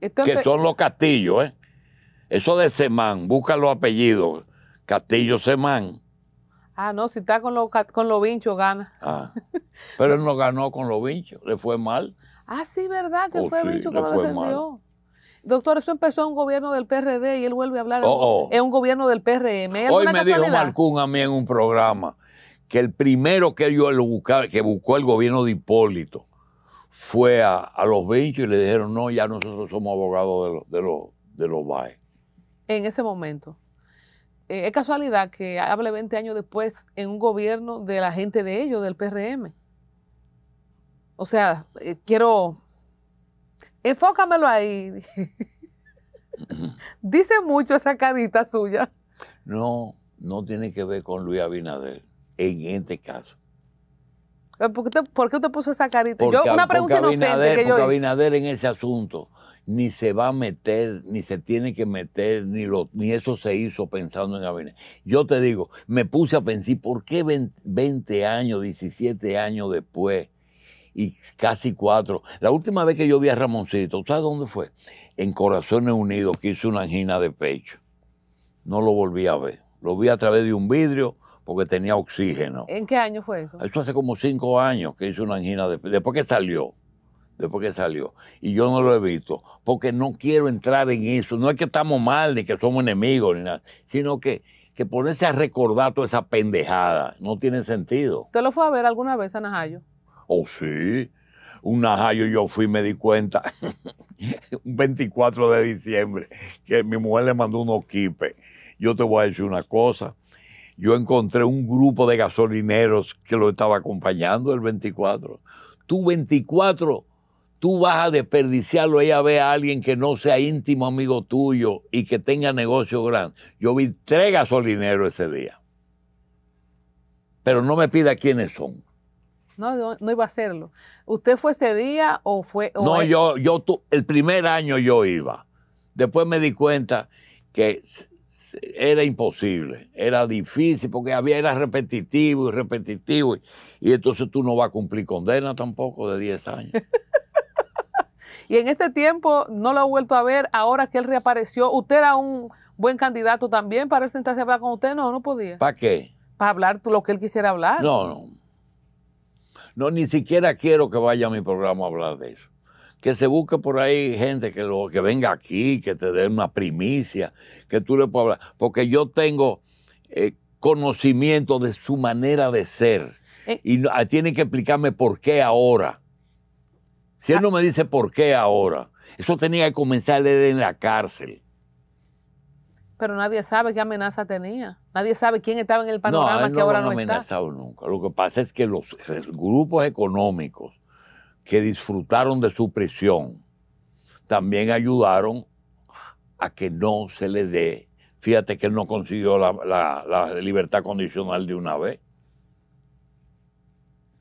que son los Castillos, ¿eh? Eso de Semán, busca los apellidos. Castillo Semán. Ah, no, si está con los con vinchos gana. Ah, pero él no ganó con los vinchos, le fue mal. Ah, sí, ¿verdad? Que oh, fue Vincho que lo defendió. Doctor, eso empezó un gobierno del PRD y él vuelve a hablar. Oh, oh. Es un gobierno del PRM. Hoy me dijo Marcún a mí en un programa que el primero que que buscó el gobierno de Hipólito fue a, los 20 y le dijeron, no, ya nosotros somos abogados de los, de BAE. En ese momento. Eh, es casualidad que hable 20 años después en un gobierno de la gente de ellos, del PRM. O sea, eh, quiero. Enfócamelo ahí. Dice mucho esa carita suya. No, no tiene que ver con Luis Abinader en este caso. Eh, ¿Por qué, te, puso esa carita? yo, una pregunta no inocente porque Abinader en ese asunto ni se va a meter, ni se tiene que meter, ni, ni eso se hizo pensando en Abinader. Yo te digo, me puse a pensar, ¿por qué 20 años, 17 años después? Y casi cuatro. La última vez que yo vi a Ramoncito, ¿sabes dónde fue? En Corazones Unidos, que hizo una angina de pecho. No lo volví a ver. Lo vi a través de un vidrio porque tenía oxígeno. ¿En qué año fue eso? Eso hace como cinco años que hizo una angina, de, después que salió, después que salió. Y yo no lo he visto, porque no quiero entrar en eso. No es que estamos mal, ni que somos enemigos, sino que, que ponerse a recordar toda esa pendejada no tiene sentido. ¿Usted lo fue a ver alguna vez a Najayo? Oh, sí. Un Najayo yo fui y me di cuenta, un 24 de diciembre, que mi mujer le mandó un oquipe Yo te voy a decir una cosa yo encontré un grupo de gasolineros que lo estaba acompañando el 24. Tú 24, tú vas a desperdiciarlo ella ve a alguien que no sea íntimo amigo tuyo y que tenga negocio grande. Yo vi tres gasolineros ese día. Pero no me pida quiénes son. No, no, iba a hacerlo. ¿Usted fue ese día o fue.? no, yo, yo el primer año yo iba. Después me di cuenta que era imposible, era difícil porque había, era repetitivo y repetitivo. Y, entonces tú no vas a cumplir condena tampoco de 10 años. y en este tiempo no lo ha vuelto a ver, ahora que él reapareció, ¿usted era un buen candidato también para sentarse a hablar con usted? No, no podía. ¿Para qué? Para hablar lo que él quisiera hablar. No, no. No, ni siquiera quiero que vaya a mi programa a hablar de eso que se busque por ahí gente que, lo, que venga aquí, que te dé una primicia, que tú le puedas hablar. Porque yo tengo eh, conocimiento de su manera de ser. Eh. y ah, tiene que explicarme por qué ahora. Si él ah. no me dice por qué ahora, eso tenía que comenzar en la cárcel. Pero nadie sabe qué amenaza tenía. Nadie sabe quién estaba en el panorama no que ahora no, no está. amenazado nunca. Lo que pasa es que los grupos económicos que disfrutaron de su prisión también ayudaron a que no se le dé. Fíjate que él no consiguió la, libertad condicional de una vez.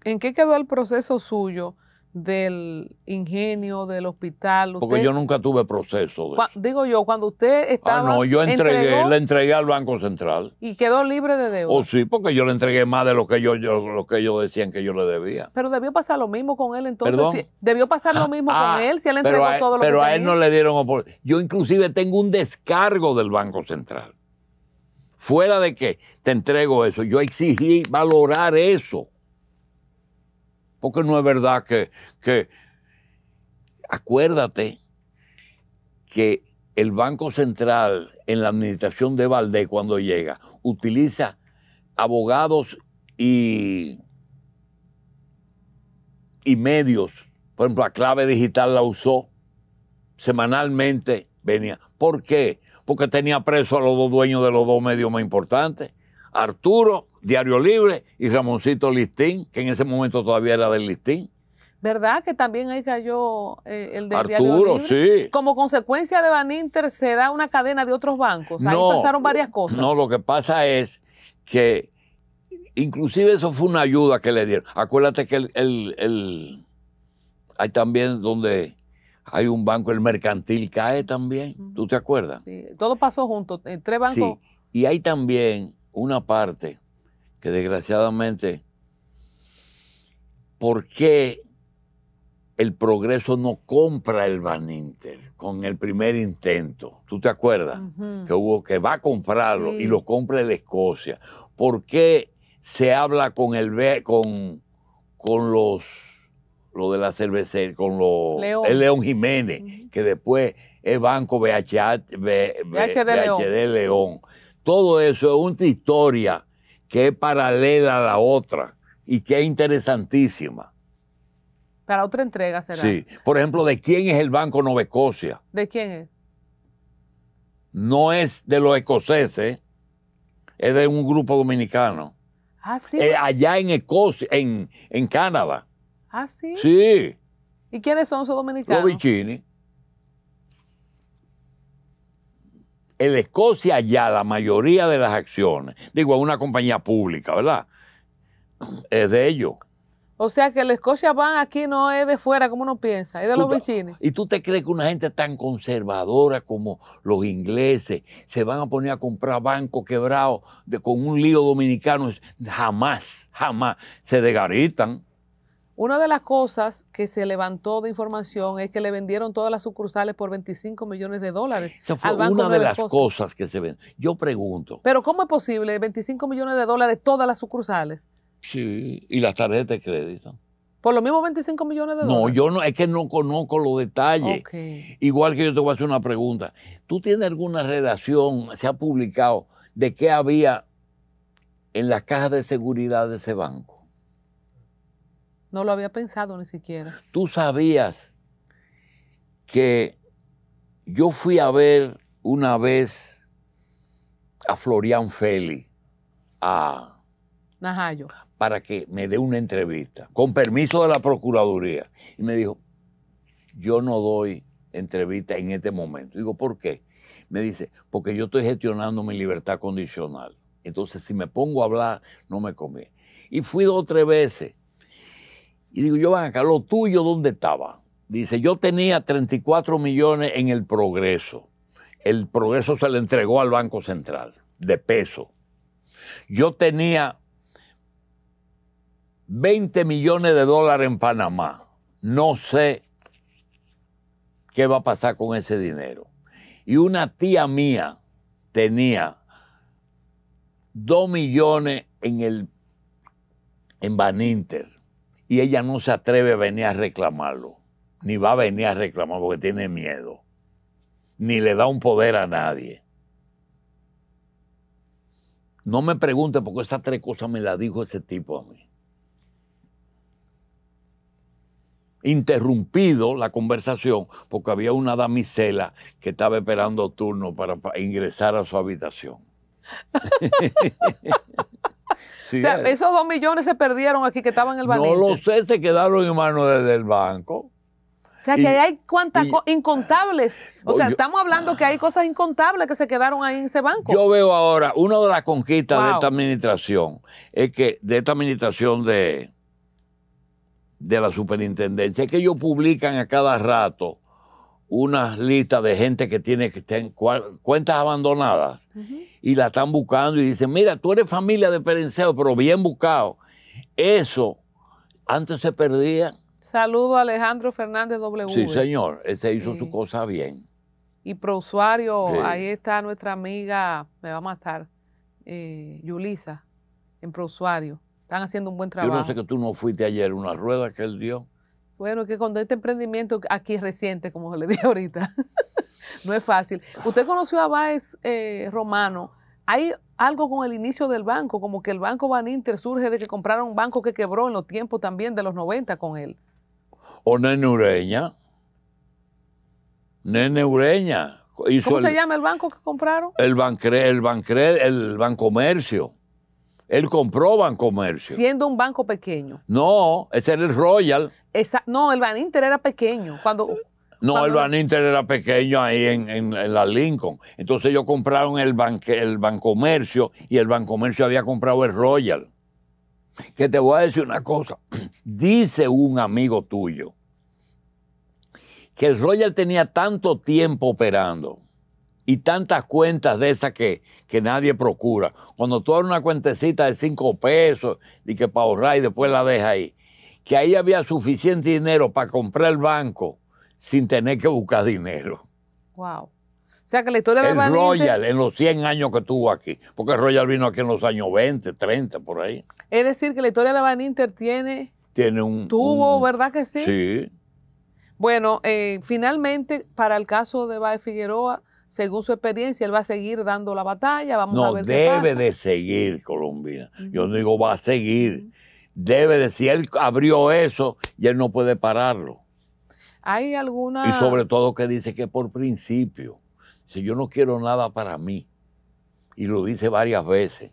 ¿En qué quedó el proceso suyo del ingenio, del hospital. Porque yo nunca tuve proceso. Digo yo, cuando usted ah, estaba. Ah, no, yo entregué, le entregué al Banco Central. ¿Y quedó libre de deuda? o oh, sí, porque yo le entregué más de lo que, yo, lo que ellos decían que yo le debía. Pero debió pasar lo mismo con él entonces. debió pasar lo ah, mismo con ah, él si él entregó todo lo que Pero a él no le dieron Yo inclusive tengo un descargo del Banco Central. Fuera de que te entrego eso, yo exigí valorar eso porque no es verdad que, acuérdate que el Banco Central en la administración de Valdés cuando llega utiliza abogados y, y medios. Por ejemplo, la clave digital la usó semanalmente, venía. ¿Por qué? Porque tenía preso a los dos dueños de los dos medios más importantes. Arturo, Diario Libre y Ramoncito Listín, que en ese momento todavía era del Listín. ¿Verdad? Que también ahí cayó eh, el Diario Libre. sí. Como consecuencia de Inter se da una cadena de otros bancos. Ahí pasaron varias cosas. No, lo que pasa es que inclusive eso fue una ayuda que le dieron. Acuérdate que el, hay también donde hay un banco, el mercantil cae también. ¿Tú te acuerdas? Sí, todo pasó junto, tres bancos. Y hay también una parte que desgraciadamente, ¿por qué el progreso no compra el Inter con el primer intento? ¿Tú te acuerdas? Que hubo que va a comprarlo y lo compra el Escocia. ¿Por qué se habla con el con, con los lo de la cervecería, con León. el León Jiménez, que después es Banco BHD, León. Todo eso es una historia que es paralela a la otra y que es interesantísima. Para otra entrega será. Sí. Por ejemplo, ¿de quién es el Banco Nueva Escocia? ¿De quién es? No es de los escoceses, es de un grupo dominicano. Ah, sí. Eh, allá en Escocia, en, en Canadá. Ah, sí. Sí. ¿Y quiénes son esos dominicanos? Los El Escocia ya la mayoría de las acciones, digo, a una compañía pública, ¿verdad? Es de ellos. O sea que el Escocia van aquí no es de fuera, como uno piensa, es de los vecinos. ¿Y tú te crees que una gente tan conservadora como los ingleses se van a poner a comprar bancos quebrados con un lío dominicano? Jamás, jamás. Se degaritan. Una de las cosas que se levantó de información es que le vendieron todas las sucursales por 25 millones de dólares. Esa fue una de, las cosas. que se ven. Yo pregunto. Pero ¿cómo es posible 25 millones de dólares todas las sucursales? Sí, y las tarjetas de crédito. Por lo mismo 25 millones de dólares. No, yo no, es que no conozco los detalles. Igual que yo te voy a hacer una pregunta. ¿Tú tienes alguna relación, se ha publicado, de qué había en las cajas de seguridad de ese banco? No lo había pensado ni siquiera. Tú sabías que yo fui a ver una vez a Florian Feli, a Najayo, para que me dé una entrevista, con permiso de la Procuraduría. Y me dijo, yo no doy entrevista en este momento. Digo, ¿por qué? Me dice, porque yo estoy gestionando mi libertad condicional. Entonces, si me pongo a hablar, no me conviene. Y fui dos o tres veces y digo, yo van acá, lo tuyo, ¿dónde estaba? Dice, yo tenía 34 millones en el progreso. El progreso se le entregó al Banco Central de peso. Yo tenía 20 millones de dólares en Panamá. No sé qué va a pasar con ese dinero. Y una tía mía tenía 2 millones en el en Baninter y ella no se atreve a venir a reclamarlo, ni va a venir a reclamar porque tiene miedo, ni le da un poder a nadie. No me pregunte porque esas tres cosas me las dijo ese tipo a mí. Interrumpido la conversación porque había una damisela que estaba esperando turno para ingresar a su habitación. o sea, esos dos millones se perdieron aquí que estaban en el banco. No lo sé, se quedaron en manos del banco. O sea, que hay cuantas incontables. O sea, estamos hablando que hay cosas incontables que se quedaron ahí en ese banco. Yo veo ahora, una de las conquistas de esta administración es que, de esta administración de, de la superintendencia, es que ellos publican a cada rato una listas de gente que tiene que cuentas abandonadas y la están buscando y dicen, mira, tú eres familia de Perenceo, pero bien buscado. Eso antes se perdía. Saludo a Alejandro Fernández W. Sí, señor, ese hizo su cosa bien. Y pro ahí está nuestra amiga, me va a matar, eh, Yulisa, en pro Están haciendo un buen trabajo. Yo no sé que tú no fuiste ayer, una rueda que él dio. Bueno, que con este emprendimiento aquí reciente, como le dije ahorita, no es fácil. Usted conoció a Báez eh, Romano. Hay algo con el inicio del banco, como que el banco Inter surge de que compraron un banco que quebró en los tiempos también de los 90 con él. O Nene Ureña. Nene Ureña. ¿Cómo se llama el banco que compraron? El Bancre, el Bancre, el Bancomercio. Él compró Bancomercio. Siendo un banco pequeño. No, ese era el Royal. Esa, no, el Van Inter era pequeño. Cuando, no, el van Inter era pequeño ahí en, la Lincoln. Entonces ellos compraron el, el Bancomercio y el Bancomercio había comprado el Royal. Que te voy a decir una cosa. Dice un amigo tuyo que el Royal tenía tanto tiempo operando y tantas cuentas de esas que, nadie procura. Cuando tú eres una cuentecita de cinco pesos y que para ahorrar y después la dejas ahí, que ahí había suficiente dinero para comprar el banco sin tener que buscar dinero. Wow. O sea que la historia el de Royal, en los 100 años que tuvo aquí, porque Royal vino aquí en los años 20, 30, por ahí. Es decir, que la historia de la Van Inter tiene... Tiene un... Tuvo, ¿verdad que sí? Sí. Bueno, eh, finalmente, para el caso de Bae Figueroa, según su experiencia, él va a seguir dando la batalla. Vamos a ver debe de seguir, Colombina. Yo no digo va a seguir. Debe de, si él abrió eso, y él no puede pararlo. Hay alguna. Y sobre todo que dice que por principio, si yo no quiero nada para mí, y lo dice varias veces.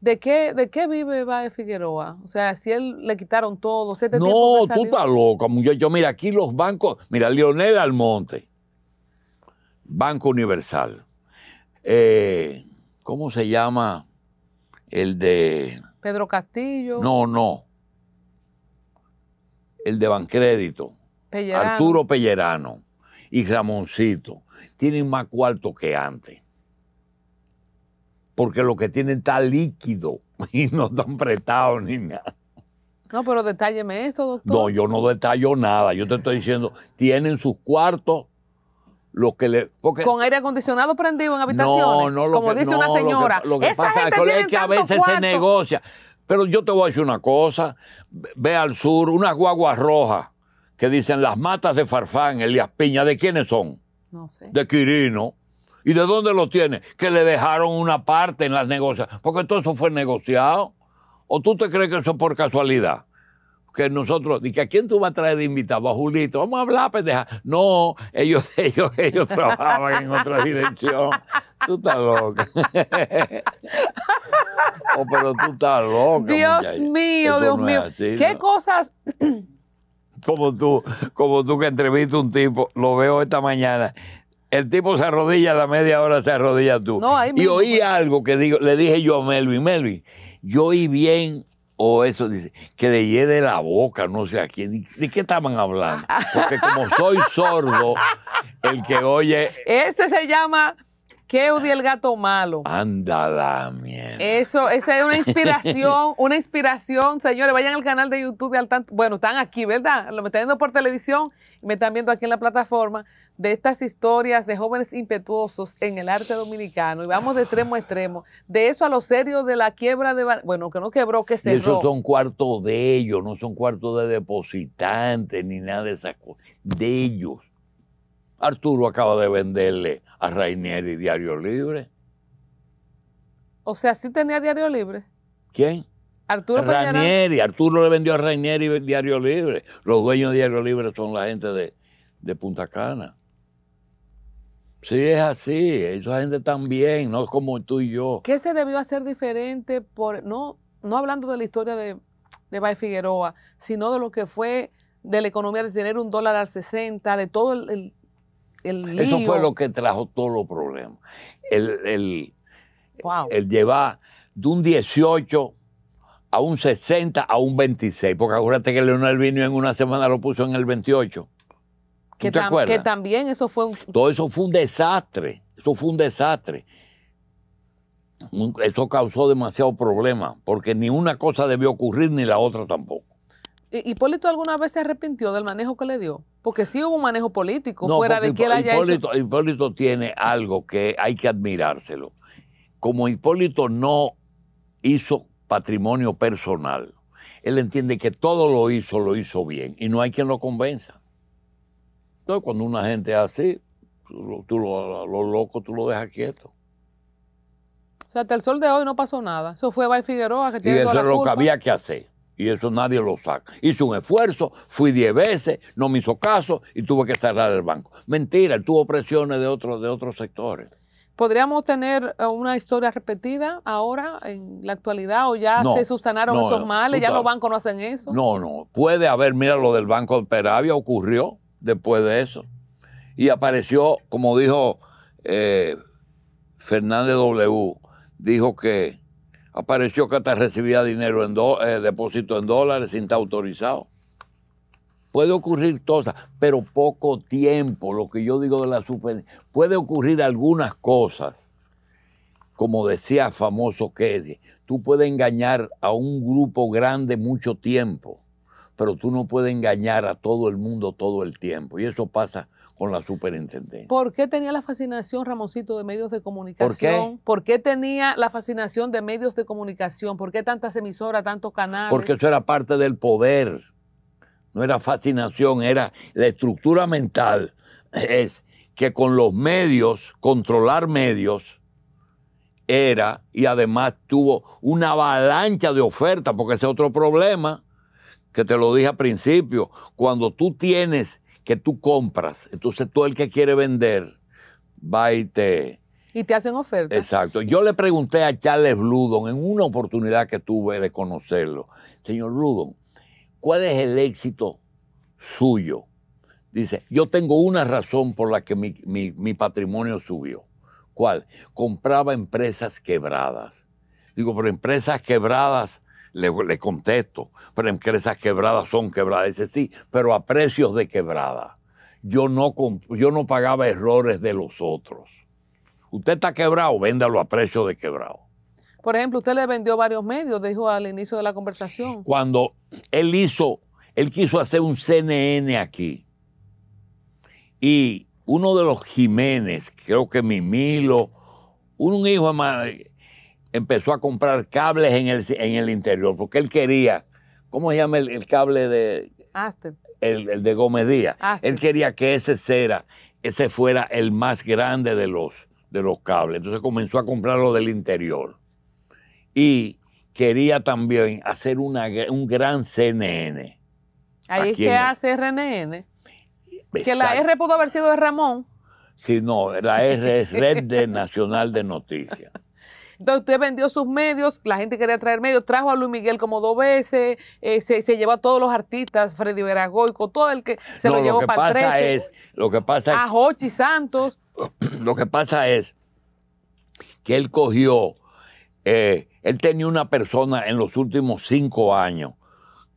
¿De qué, de qué vive Baez Figueroa? O sea, si él le quitaron todo, ¿se te No, tú estás loca, Mira, aquí los bancos. Mira, Lionel Almonte Banco Universal. Eh, ¿Cómo se llama el de... Pedro Castillo. No, no. El de Bancrédito. Arturo Pellerano y Ramoncito. Tienen más cuarto que antes. Porque lo que tienen está líquido y no están prestados ni nada. No, pero detálleme eso, doctor. No, yo no detallo nada. Yo te estoy diciendo, tienen sus cuartos con aire acondicionado prendido en habitaciones. lo Como dice una señora. Lo que, pasa es que a veces se negocia. Pero yo te voy a decir una cosa. Ve al sur, unas guaguas rojas que dicen las matas de Farfán, Elías Piña, ¿de quiénes son? No sé. De Quirino. ¿Y de dónde lo tiene? Que le dejaron una parte en las negociaciones. Porque todo eso fue negociado. ¿O tú te crees que eso es por casualidad? que nosotros, que ¿a quién tú vas a traer de invitado? A Julito, vamos a hablar, pendeja. No, ellos, ellos, ellos trabajaban en otra dirección. Tú estás loca. oh, pero tú estás loca. Dios mío, Dios mío. ¿Qué cosas? como tú, como tú que entreviste un tipo, lo veo esta mañana. El tipo se arrodilla a la media hora, se arrodilla tú. y oí pues. algo que digo, le dije yo a Melvin, Melvin, yo oí bien o eso, dice, que le llene la boca, no sé a quién. ¿De qué estaban hablando? Porque como soy sordo, el que oye. Ese se llama odia el gato malo. Anda Eso, esa es una inspiración, una inspiración. Señores, vayan al canal de YouTube de al Bueno, están aquí, ¿verdad? Lo me están viendo por televisión y me están viendo aquí en la plataforma de estas historias de jóvenes impetuosos en el arte dominicano. Y vamos de extremo a extremo. De eso a lo serio de la quiebra de. Bueno, que no quebró, que se. Esos son cuartos de ellos, no son cuartos de depositantes ni nada de esas cosas. De ellos. Arturo acaba de venderle a Rainieri Diario Libre. O sea, sí tenía Diario Libre. ¿Quién? Arturo Rainieri. Arturo le vendió a Rainieri Diario Libre. Los dueños de Diario Libre son la gente de, Punta Cana. Sí, es así. Esa gente también, no como tú y yo. ¿Qué se debió hacer diferente? por No, no hablando de la historia de, de Bay Figueroa, sino de lo que fue de la economía de tener un dólar al 60, de todo el eso fue lo que trajo todos los problemas. El, el, llevar de un 18 a un 60 a un 26, porque acuérdate que Leonel Vino en una semana lo puso en el 28. Que, que, también eso fue Todo eso fue un desastre, eso fue un desastre. Eso causó demasiado problema, porque ni una cosa debió ocurrir ni la otra tampoco. ¿Y Hipólito alguna vez se arrepintió del manejo que le dio? Porque sí hubo un manejo político, fuera de que él haya Hipólito, hecho... Hipólito tiene algo que hay que admirárselo. Como Hipólito no hizo patrimonio personal, él entiende que todo lo hizo, lo hizo bien, y no hay quien lo convenza. Entonces, cuando una gente es así, tú, lo, loco, tú lo dejas quieto. O sea, hasta el sol de hoy no pasó nada. Eso fue Bay Figueroa que tiene y eso es lo que había que hacer y eso nadie lo saca. Hice un esfuerzo, fui diez veces, no me hizo caso y tuve que cerrar el banco. Mentira, tuvo presiones de, de otros sectores. ¿Podríamos tener eh, una historia repetida ahora en la actualidad o ya se sustanaron esos males? ¿Ya los bancos no hacen eso? No, no. Puede haber, mira, lo del Banco de Peravia ocurrió después de eso. Y apareció, como dijo eh, Fernández W., dijo que Apareció que hasta recibía dinero en eh, depósito en dólares sin estar autorizado. Puede ocurrir cosas, pero poco tiempo, lo que yo digo de la super Puede ocurrir algunas cosas, como decía famoso Keddy, tú puedes engañar a un grupo grande mucho tiempo, pero tú no puedes engañar a todo el mundo todo el tiempo. Y eso pasa con la superintendencia. ¿Por qué tenía la fascinación, Ramoncito, de medios de comunicación? ¿Por qué? ¿Por qué tenía la fascinación de medios de comunicación? ¿Por qué tantas emisoras, tantos canales? Porque eso era parte del poder. No era fascinación, era la estructura mental. Es que con los medios, controlar medios, era, y además tuvo una avalancha de ofertas, porque ese es otro problema, que te lo dije al principio, cuando tú tienes que tú compras. Entonces todo el que quiere vender va y te... Y te hacen oferta. Exacto. Yo le pregunté a Charles Ludon en una oportunidad que tuve de conocerlo, señor Ludon, ¿cuál es el éxito suyo? Dice, yo tengo una razón por la que mi, mi patrimonio subió. ¿Cuál? Compraba empresas quebradas. Digo, pero empresas quebradas le, contesto, pero empresas esas quebradas son quebradas. Dice, sí, pero a precios de quebrada. Yo no, yo no pagaba errores de los otros. Usted está quebrado, véndalo a precio de quebrado. Por ejemplo, usted le vendió varios medios, dijo al inicio de la conversación. Cuando él hizo, él quiso hacer un CNN aquí. Y uno de los Jiménez, creo que Mimilo, un hijo empezó a comprar cables en el, interior, porque él quería, ¿cómo se llama el, cable de... El, el, de Gómez Díaz. Él quería que ese, cera, ese fuera el más grande de los, de los cables. Entonces comenzó a comprarlo del interior. Y quería también hacer una, un gran CNN. Ahí se que hace RNN. Que la R pudo haber sido de Ramón. Sí, no, la R es Red de Nacional de Noticias. Entonces usted vendió sus medios, la gente quería traer medios, trajo a Luis Miguel como dos veces, eh, se, llevó a todos los artistas, Freddy Veragoico, todo el que se lo llevó para el es, lo que pasa es, a Jochi Santos. Lo que pasa es que él cogió, eh, él tenía una persona en los últimos cinco años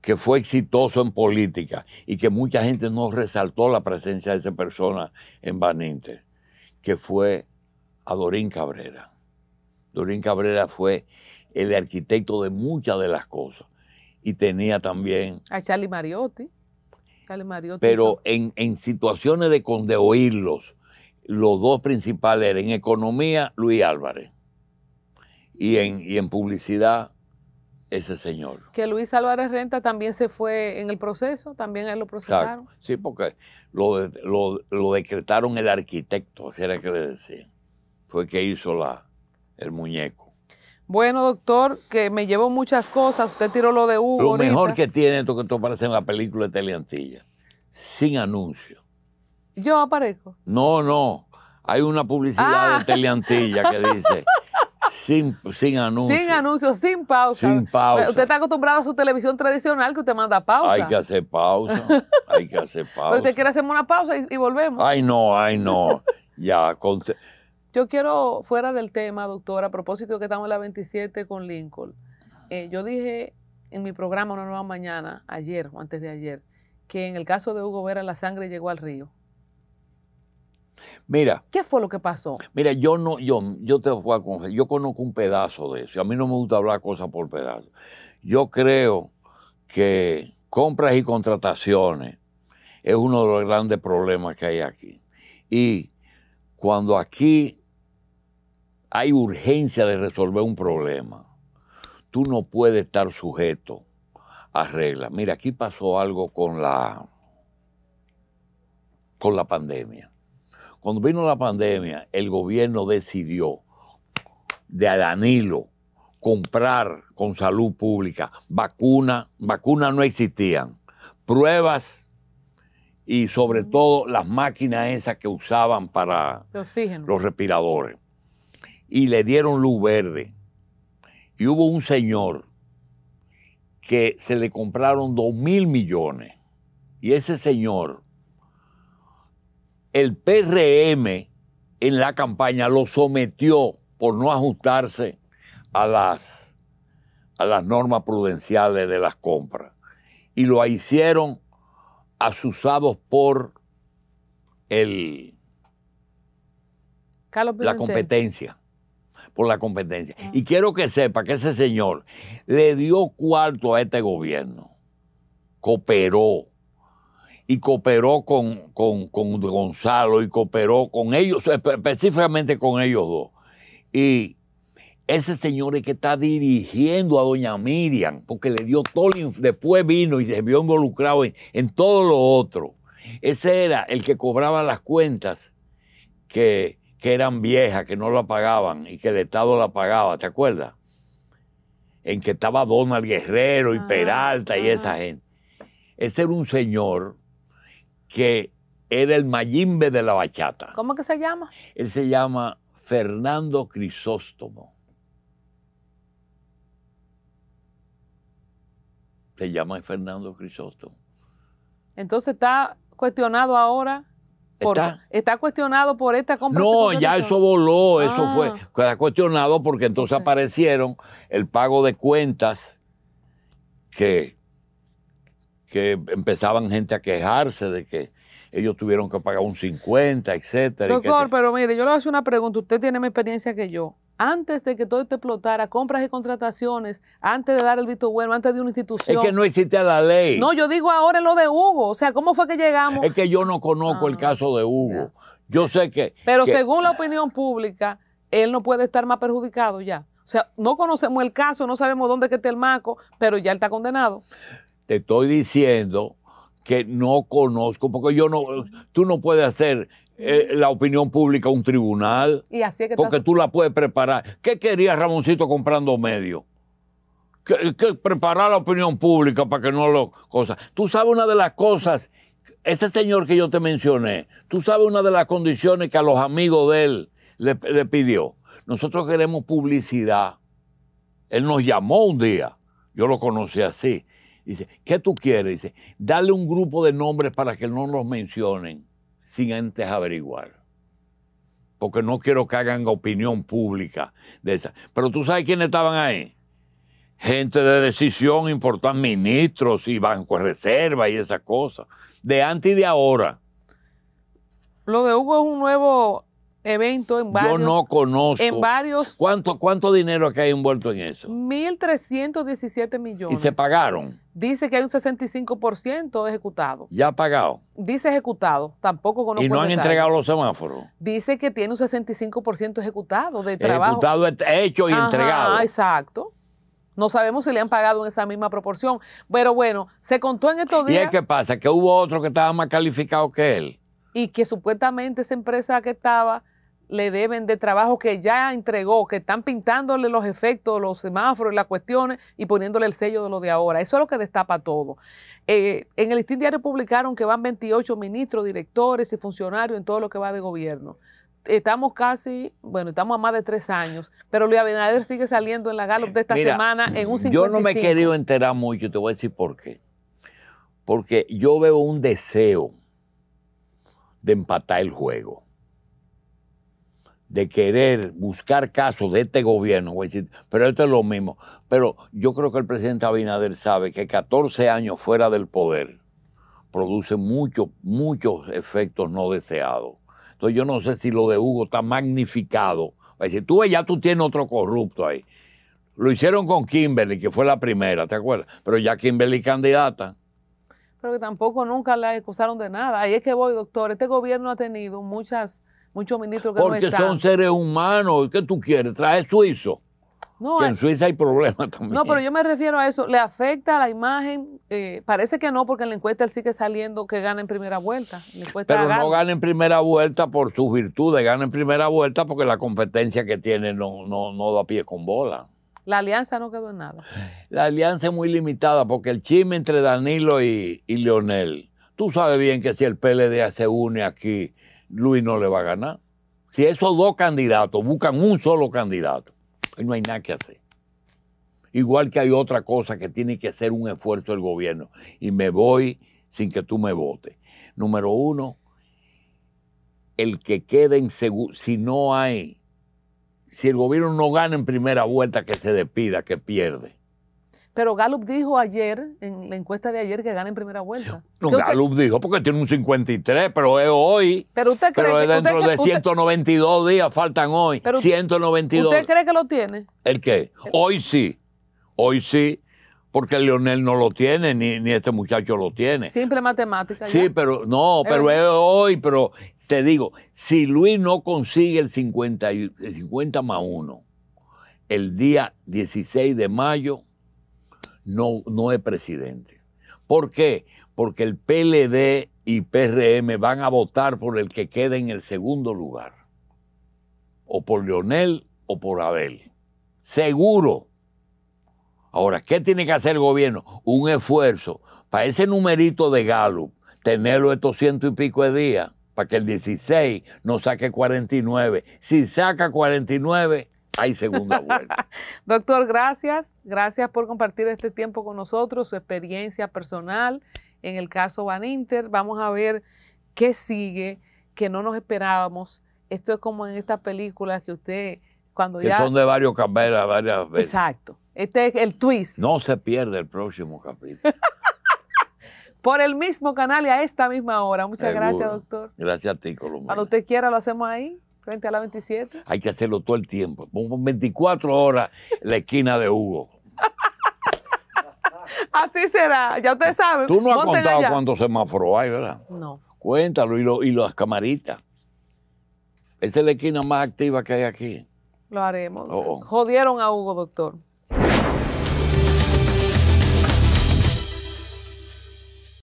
que fue exitoso en política y que mucha gente no resaltó la presencia de esa persona en Baninter, que fue Adorín Cabrera. Dorín Cabrera fue el arquitecto de muchas de las cosas. Y tenía también... A Charlie Mariotti. pero en, situaciones de, con, oírlos, los dos principales eran en economía, Luis Álvarez. Y en, en publicidad, ese señor. Que Luis Álvarez Renta también se fue en el proceso, también él lo procesaron. Sí, porque lo, lo, decretaron el arquitecto, así era que le decía? Fue que hizo la, el muñeco. Bueno, doctor, que me llevo muchas cosas. Usted tiró lo de uno Lo mejor que tiene esto que tú apareces en la película de Teleantilla, sin anuncio. ¿Yo aparezco? No, no. Hay una publicidad de ah. Teleantilla que dice. Sin, sin Sin anuncio, sin pausa. Sin pausa. Usted está acostumbrado a su televisión tradicional que usted manda pausa. Hay que hacer pausa. hay que hacer pausa. Pero usted quiere hacer una pausa y, y volvemos. Ay, no, ay, no. ya, con, yo quiero, fuera del tema, doctora, a propósito de que estamos en la 27 con Lincoln, eh, yo dije en mi programa Una Nueva Mañana, ayer o antes de ayer, que en el caso de Hugo Vera la sangre llegó al río. Mira. ¿Qué fue lo que pasó? Mira, yo no, yo, yo te voy a confesar, yo conozco un pedazo de eso. A mí no me gusta hablar cosas por pedazos. Yo creo que compras y contrataciones es uno de los grandes problemas que hay aquí. Y cuando aquí hay urgencia de resolver un problema. Tú no puedes estar sujeto a reglas. Mira, aquí pasó algo con la, con la pandemia. Cuando vino la pandemia, el gobierno decidió de a Danilo comprar con salud pública vacunas, vacunas no existían, pruebas y sobre mm. todo las máquinas esas que usaban para los respiradores y le dieron luz verde. Y hubo un señor que se le compraron dos mil millones. Y ese señor, el PRM en la campaña lo sometió por no ajustarse a las, a las normas prudenciales de las compras. Y lo hicieron asusados por el, la competencia por la competencia. Y quiero que sepa que ese señor le dio cuarto a este gobierno, cooperó, y cooperó con, Gonzalo y cooperó con ellos, específicamente con ellos dos. Y ese señor es que está dirigiendo a doña Miriam, porque le dio todo, después vino y se vio involucrado en todo lo otro. Ese era el que cobraba las cuentas que que eran viejas, que no la pagaban y que el Estado la pagaba, ¿te acuerdas? En que estaba Donald Guerrero y Peralta y esa gente. Ese era un señor que era el Mayimbe de la bachata. ¿Cómo que se llama? Él se llama Fernando Crisóstomo. Se llama Fernando Crisóstomo. Entonces está cuestionado ahora ¿Está? cuestionado por esta compra. No, ya eso voló, eso fue. Ah. Está cuestionado porque entonces aparecieron el pago de cuentas que, que empezaban gente a quejarse de que ellos tuvieron que pagar un 50, etcétera. Doctor, pero mire, yo le voy a hacer una pregunta. Usted tiene más experiencia que yo antes de que todo esto explotara, compras y contrataciones, antes de dar el visto bueno, antes de una institución. Es que no existía la ley. No, yo digo ahora lo de Hugo. O sea, ¿cómo fue que llegamos? Es que yo no conozco el ah, caso de Hugo. Yo sé que. Pero según la opinión pública, él no puede estar más perjudicado ya. O sea, no conocemos el caso, no sabemos dónde que está el maco, pero ya él está condenado. Te estoy diciendo que no conozco, porque yo no, tú no puedes hacer eh, la opinión pública a un tribunal. porque tú la puedes preparar. ¿Qué quería Ramoncito comprando medio? qué preparar la opinión pública para que no lo cosas. Tú sabes una de las cosas, ese señor que yo te mencioné, tú sabes una de las condiciones que a los amigos de él le, pidió. Nosotros queremos publicidad. Él nos llamó un día, yo lo conocí así. Dice, ¿qué tú quieres? Dice, dale un grupo de nombres para que no los mencionen sin antes averiguar. Porque no quiero que hagan opinión pública de esa. Pero tú sabes quiénes estaban ahí. Gente de decisión importante, ministros y bancos de reserva y esas cosas. De antes y de ahora. Lo de Hugo es un nuevo evento en varios. Yo no conozco. En varios. ¿Cuánto, cuánto dinero que hay envuelto en eso? 1.317 millones. ¿Y se pagaron? Dice que hay un 65% ejecutado. ¿Ya pagado? Dice ejecutado. Tampoco conozco. ¿Y no han entregado los semáforos? Dice que tiene un 65% ejecutado de trabajo. Ejecutado, hecho y entregado. Ah, Exacto. No sabemos si le han pagado en esa misma proporción. Pero bueno, se contó en estos días. ¿Y es que pasa? Que hubo otro que estaba más calificado que él y que supuestamente esa empresa que estaba le deben de trabajo que ya entregó, que están pintándole los efectos, los semáforos, las cuestiones y poniéndole el sello de lo de ahora. Eso es lo que destapa todo. Eh, en el Listín Diario publicaron que van 28 ministros, directores y funcionarios en todo lo que va de gobierno. Estamos casi, bueno, estamos a más de tres años, pero Luis Abinader sigue saliendo en la Gallup de esta semana en un Yo no me he querido enterar mucho, te voy a decir por qué. Porque yo veo un deseo de empatar el juego de querer buscar casos de este gobierno, pero esto es lo mismo. Pero yo creo que el presidente Abinader sabe que 14 años fuera del poder produce muchos, muchos efectos no deseados. Entonces yo no sé si lo de Hugo está magnificado. Va a tú ya tú tienes otro corrupto ahí. Lo hicieron con Kimberly, que fue la primera, ¿te acuerdas? Pero ya Kimberly candidata. Pero que tampoco nunca la acusaron de nada. Ahí es que voy, doctor. Este gobierno ha tenido muchas muchos ministros que Porque no están. Porque son seres humanos. ¿Qué tú quieres? Trae suizo. No, que en Suiza hay problemas también. No, pero yo me refiero a eso. ¿Le afecta la imagen? Eh, parece que no, porque en la encuesta él sigue saliendo que gana en primera vuelta. pero no gana en primera vuelta por sus virtudes, gana en primera vuelta porque la competencia que tiene no, no, no da pie con bola. La alianza no quedó en nada. La alianza es muy limitada porque el chisme entre Danilo y, y Tú sabes bien que si el PLD se une aquí, Luis no le va a ganar. Si esos dos candidatos buscan un solo candidato, pues no hay nada que hacer. Igual que hay otra cosa que tiene que ser un esfuerzo del gobierno. Y me voy sin que tú me votes. Número uno, el que quede en si no hay, si el gobierno no gana en primera vuelta, que se despida, que pierde. Pero Gallup dijo ayer, en la encuesta de ayer, que gana en primera vuelta. No, Gallup dijo porque tiene un 53, pero es hoy. Pero usted cree Pero es dentro de 192 días, faltan hoy. 192. ¿Usted cree que lo tiene? ¿El qué? Eh, hoy sí. Hoy sí. Porque Leonel no lo tiene, ni, ni este muchacho lo tiene. Simple matemática. Sí, pero no, pero eh. es, hoy, pero te digo, si Luis no consigue el 50, el 50 más 1 el día 16 de mayo, no, es presidente. ¿Por qué? Porque el PLD y PRM van a votar por el que quede en el segundo lugar. O por Leonel o por Abel. Seguro. Ahora, ¿qué tiene que hacer el gobierno? Un esfuerzo para ese numerito de Gallup, tenerlo estos ciento y pico de días, para que el 16 no saque 49. Si saca 49, hay segunda vuelta. Doctor, gracias. Gracias por compartir este tiempo con nosotros, su experiencia personal en el caso Van Inter. Vamos a ver qué sigue, que no nos esperábamos. Esto es como en estas películas que usted, cuando que ya. son de varios cameras, varias veces. Exacto. Este es el twist. No se pierde el próximo capítulo. por el mismo canal y a esta misma hora. Muchas gracias, doctor. Gracias a ti, Colombia. Cuando usted quiera, lo hacemos ahí frente a la 27. Hay que hacerlo todo el tiempo. 24 horas la esquina de Hugo. Así será, ya usted sabe. Tú no has contado cuánto cuántos hay, ¿verdad? No. Cuéntalo y, las camaritas. Esa es la esquina más activa que hay aquí. Lo haremos. Oh. Jodieron a Hugo, doctor.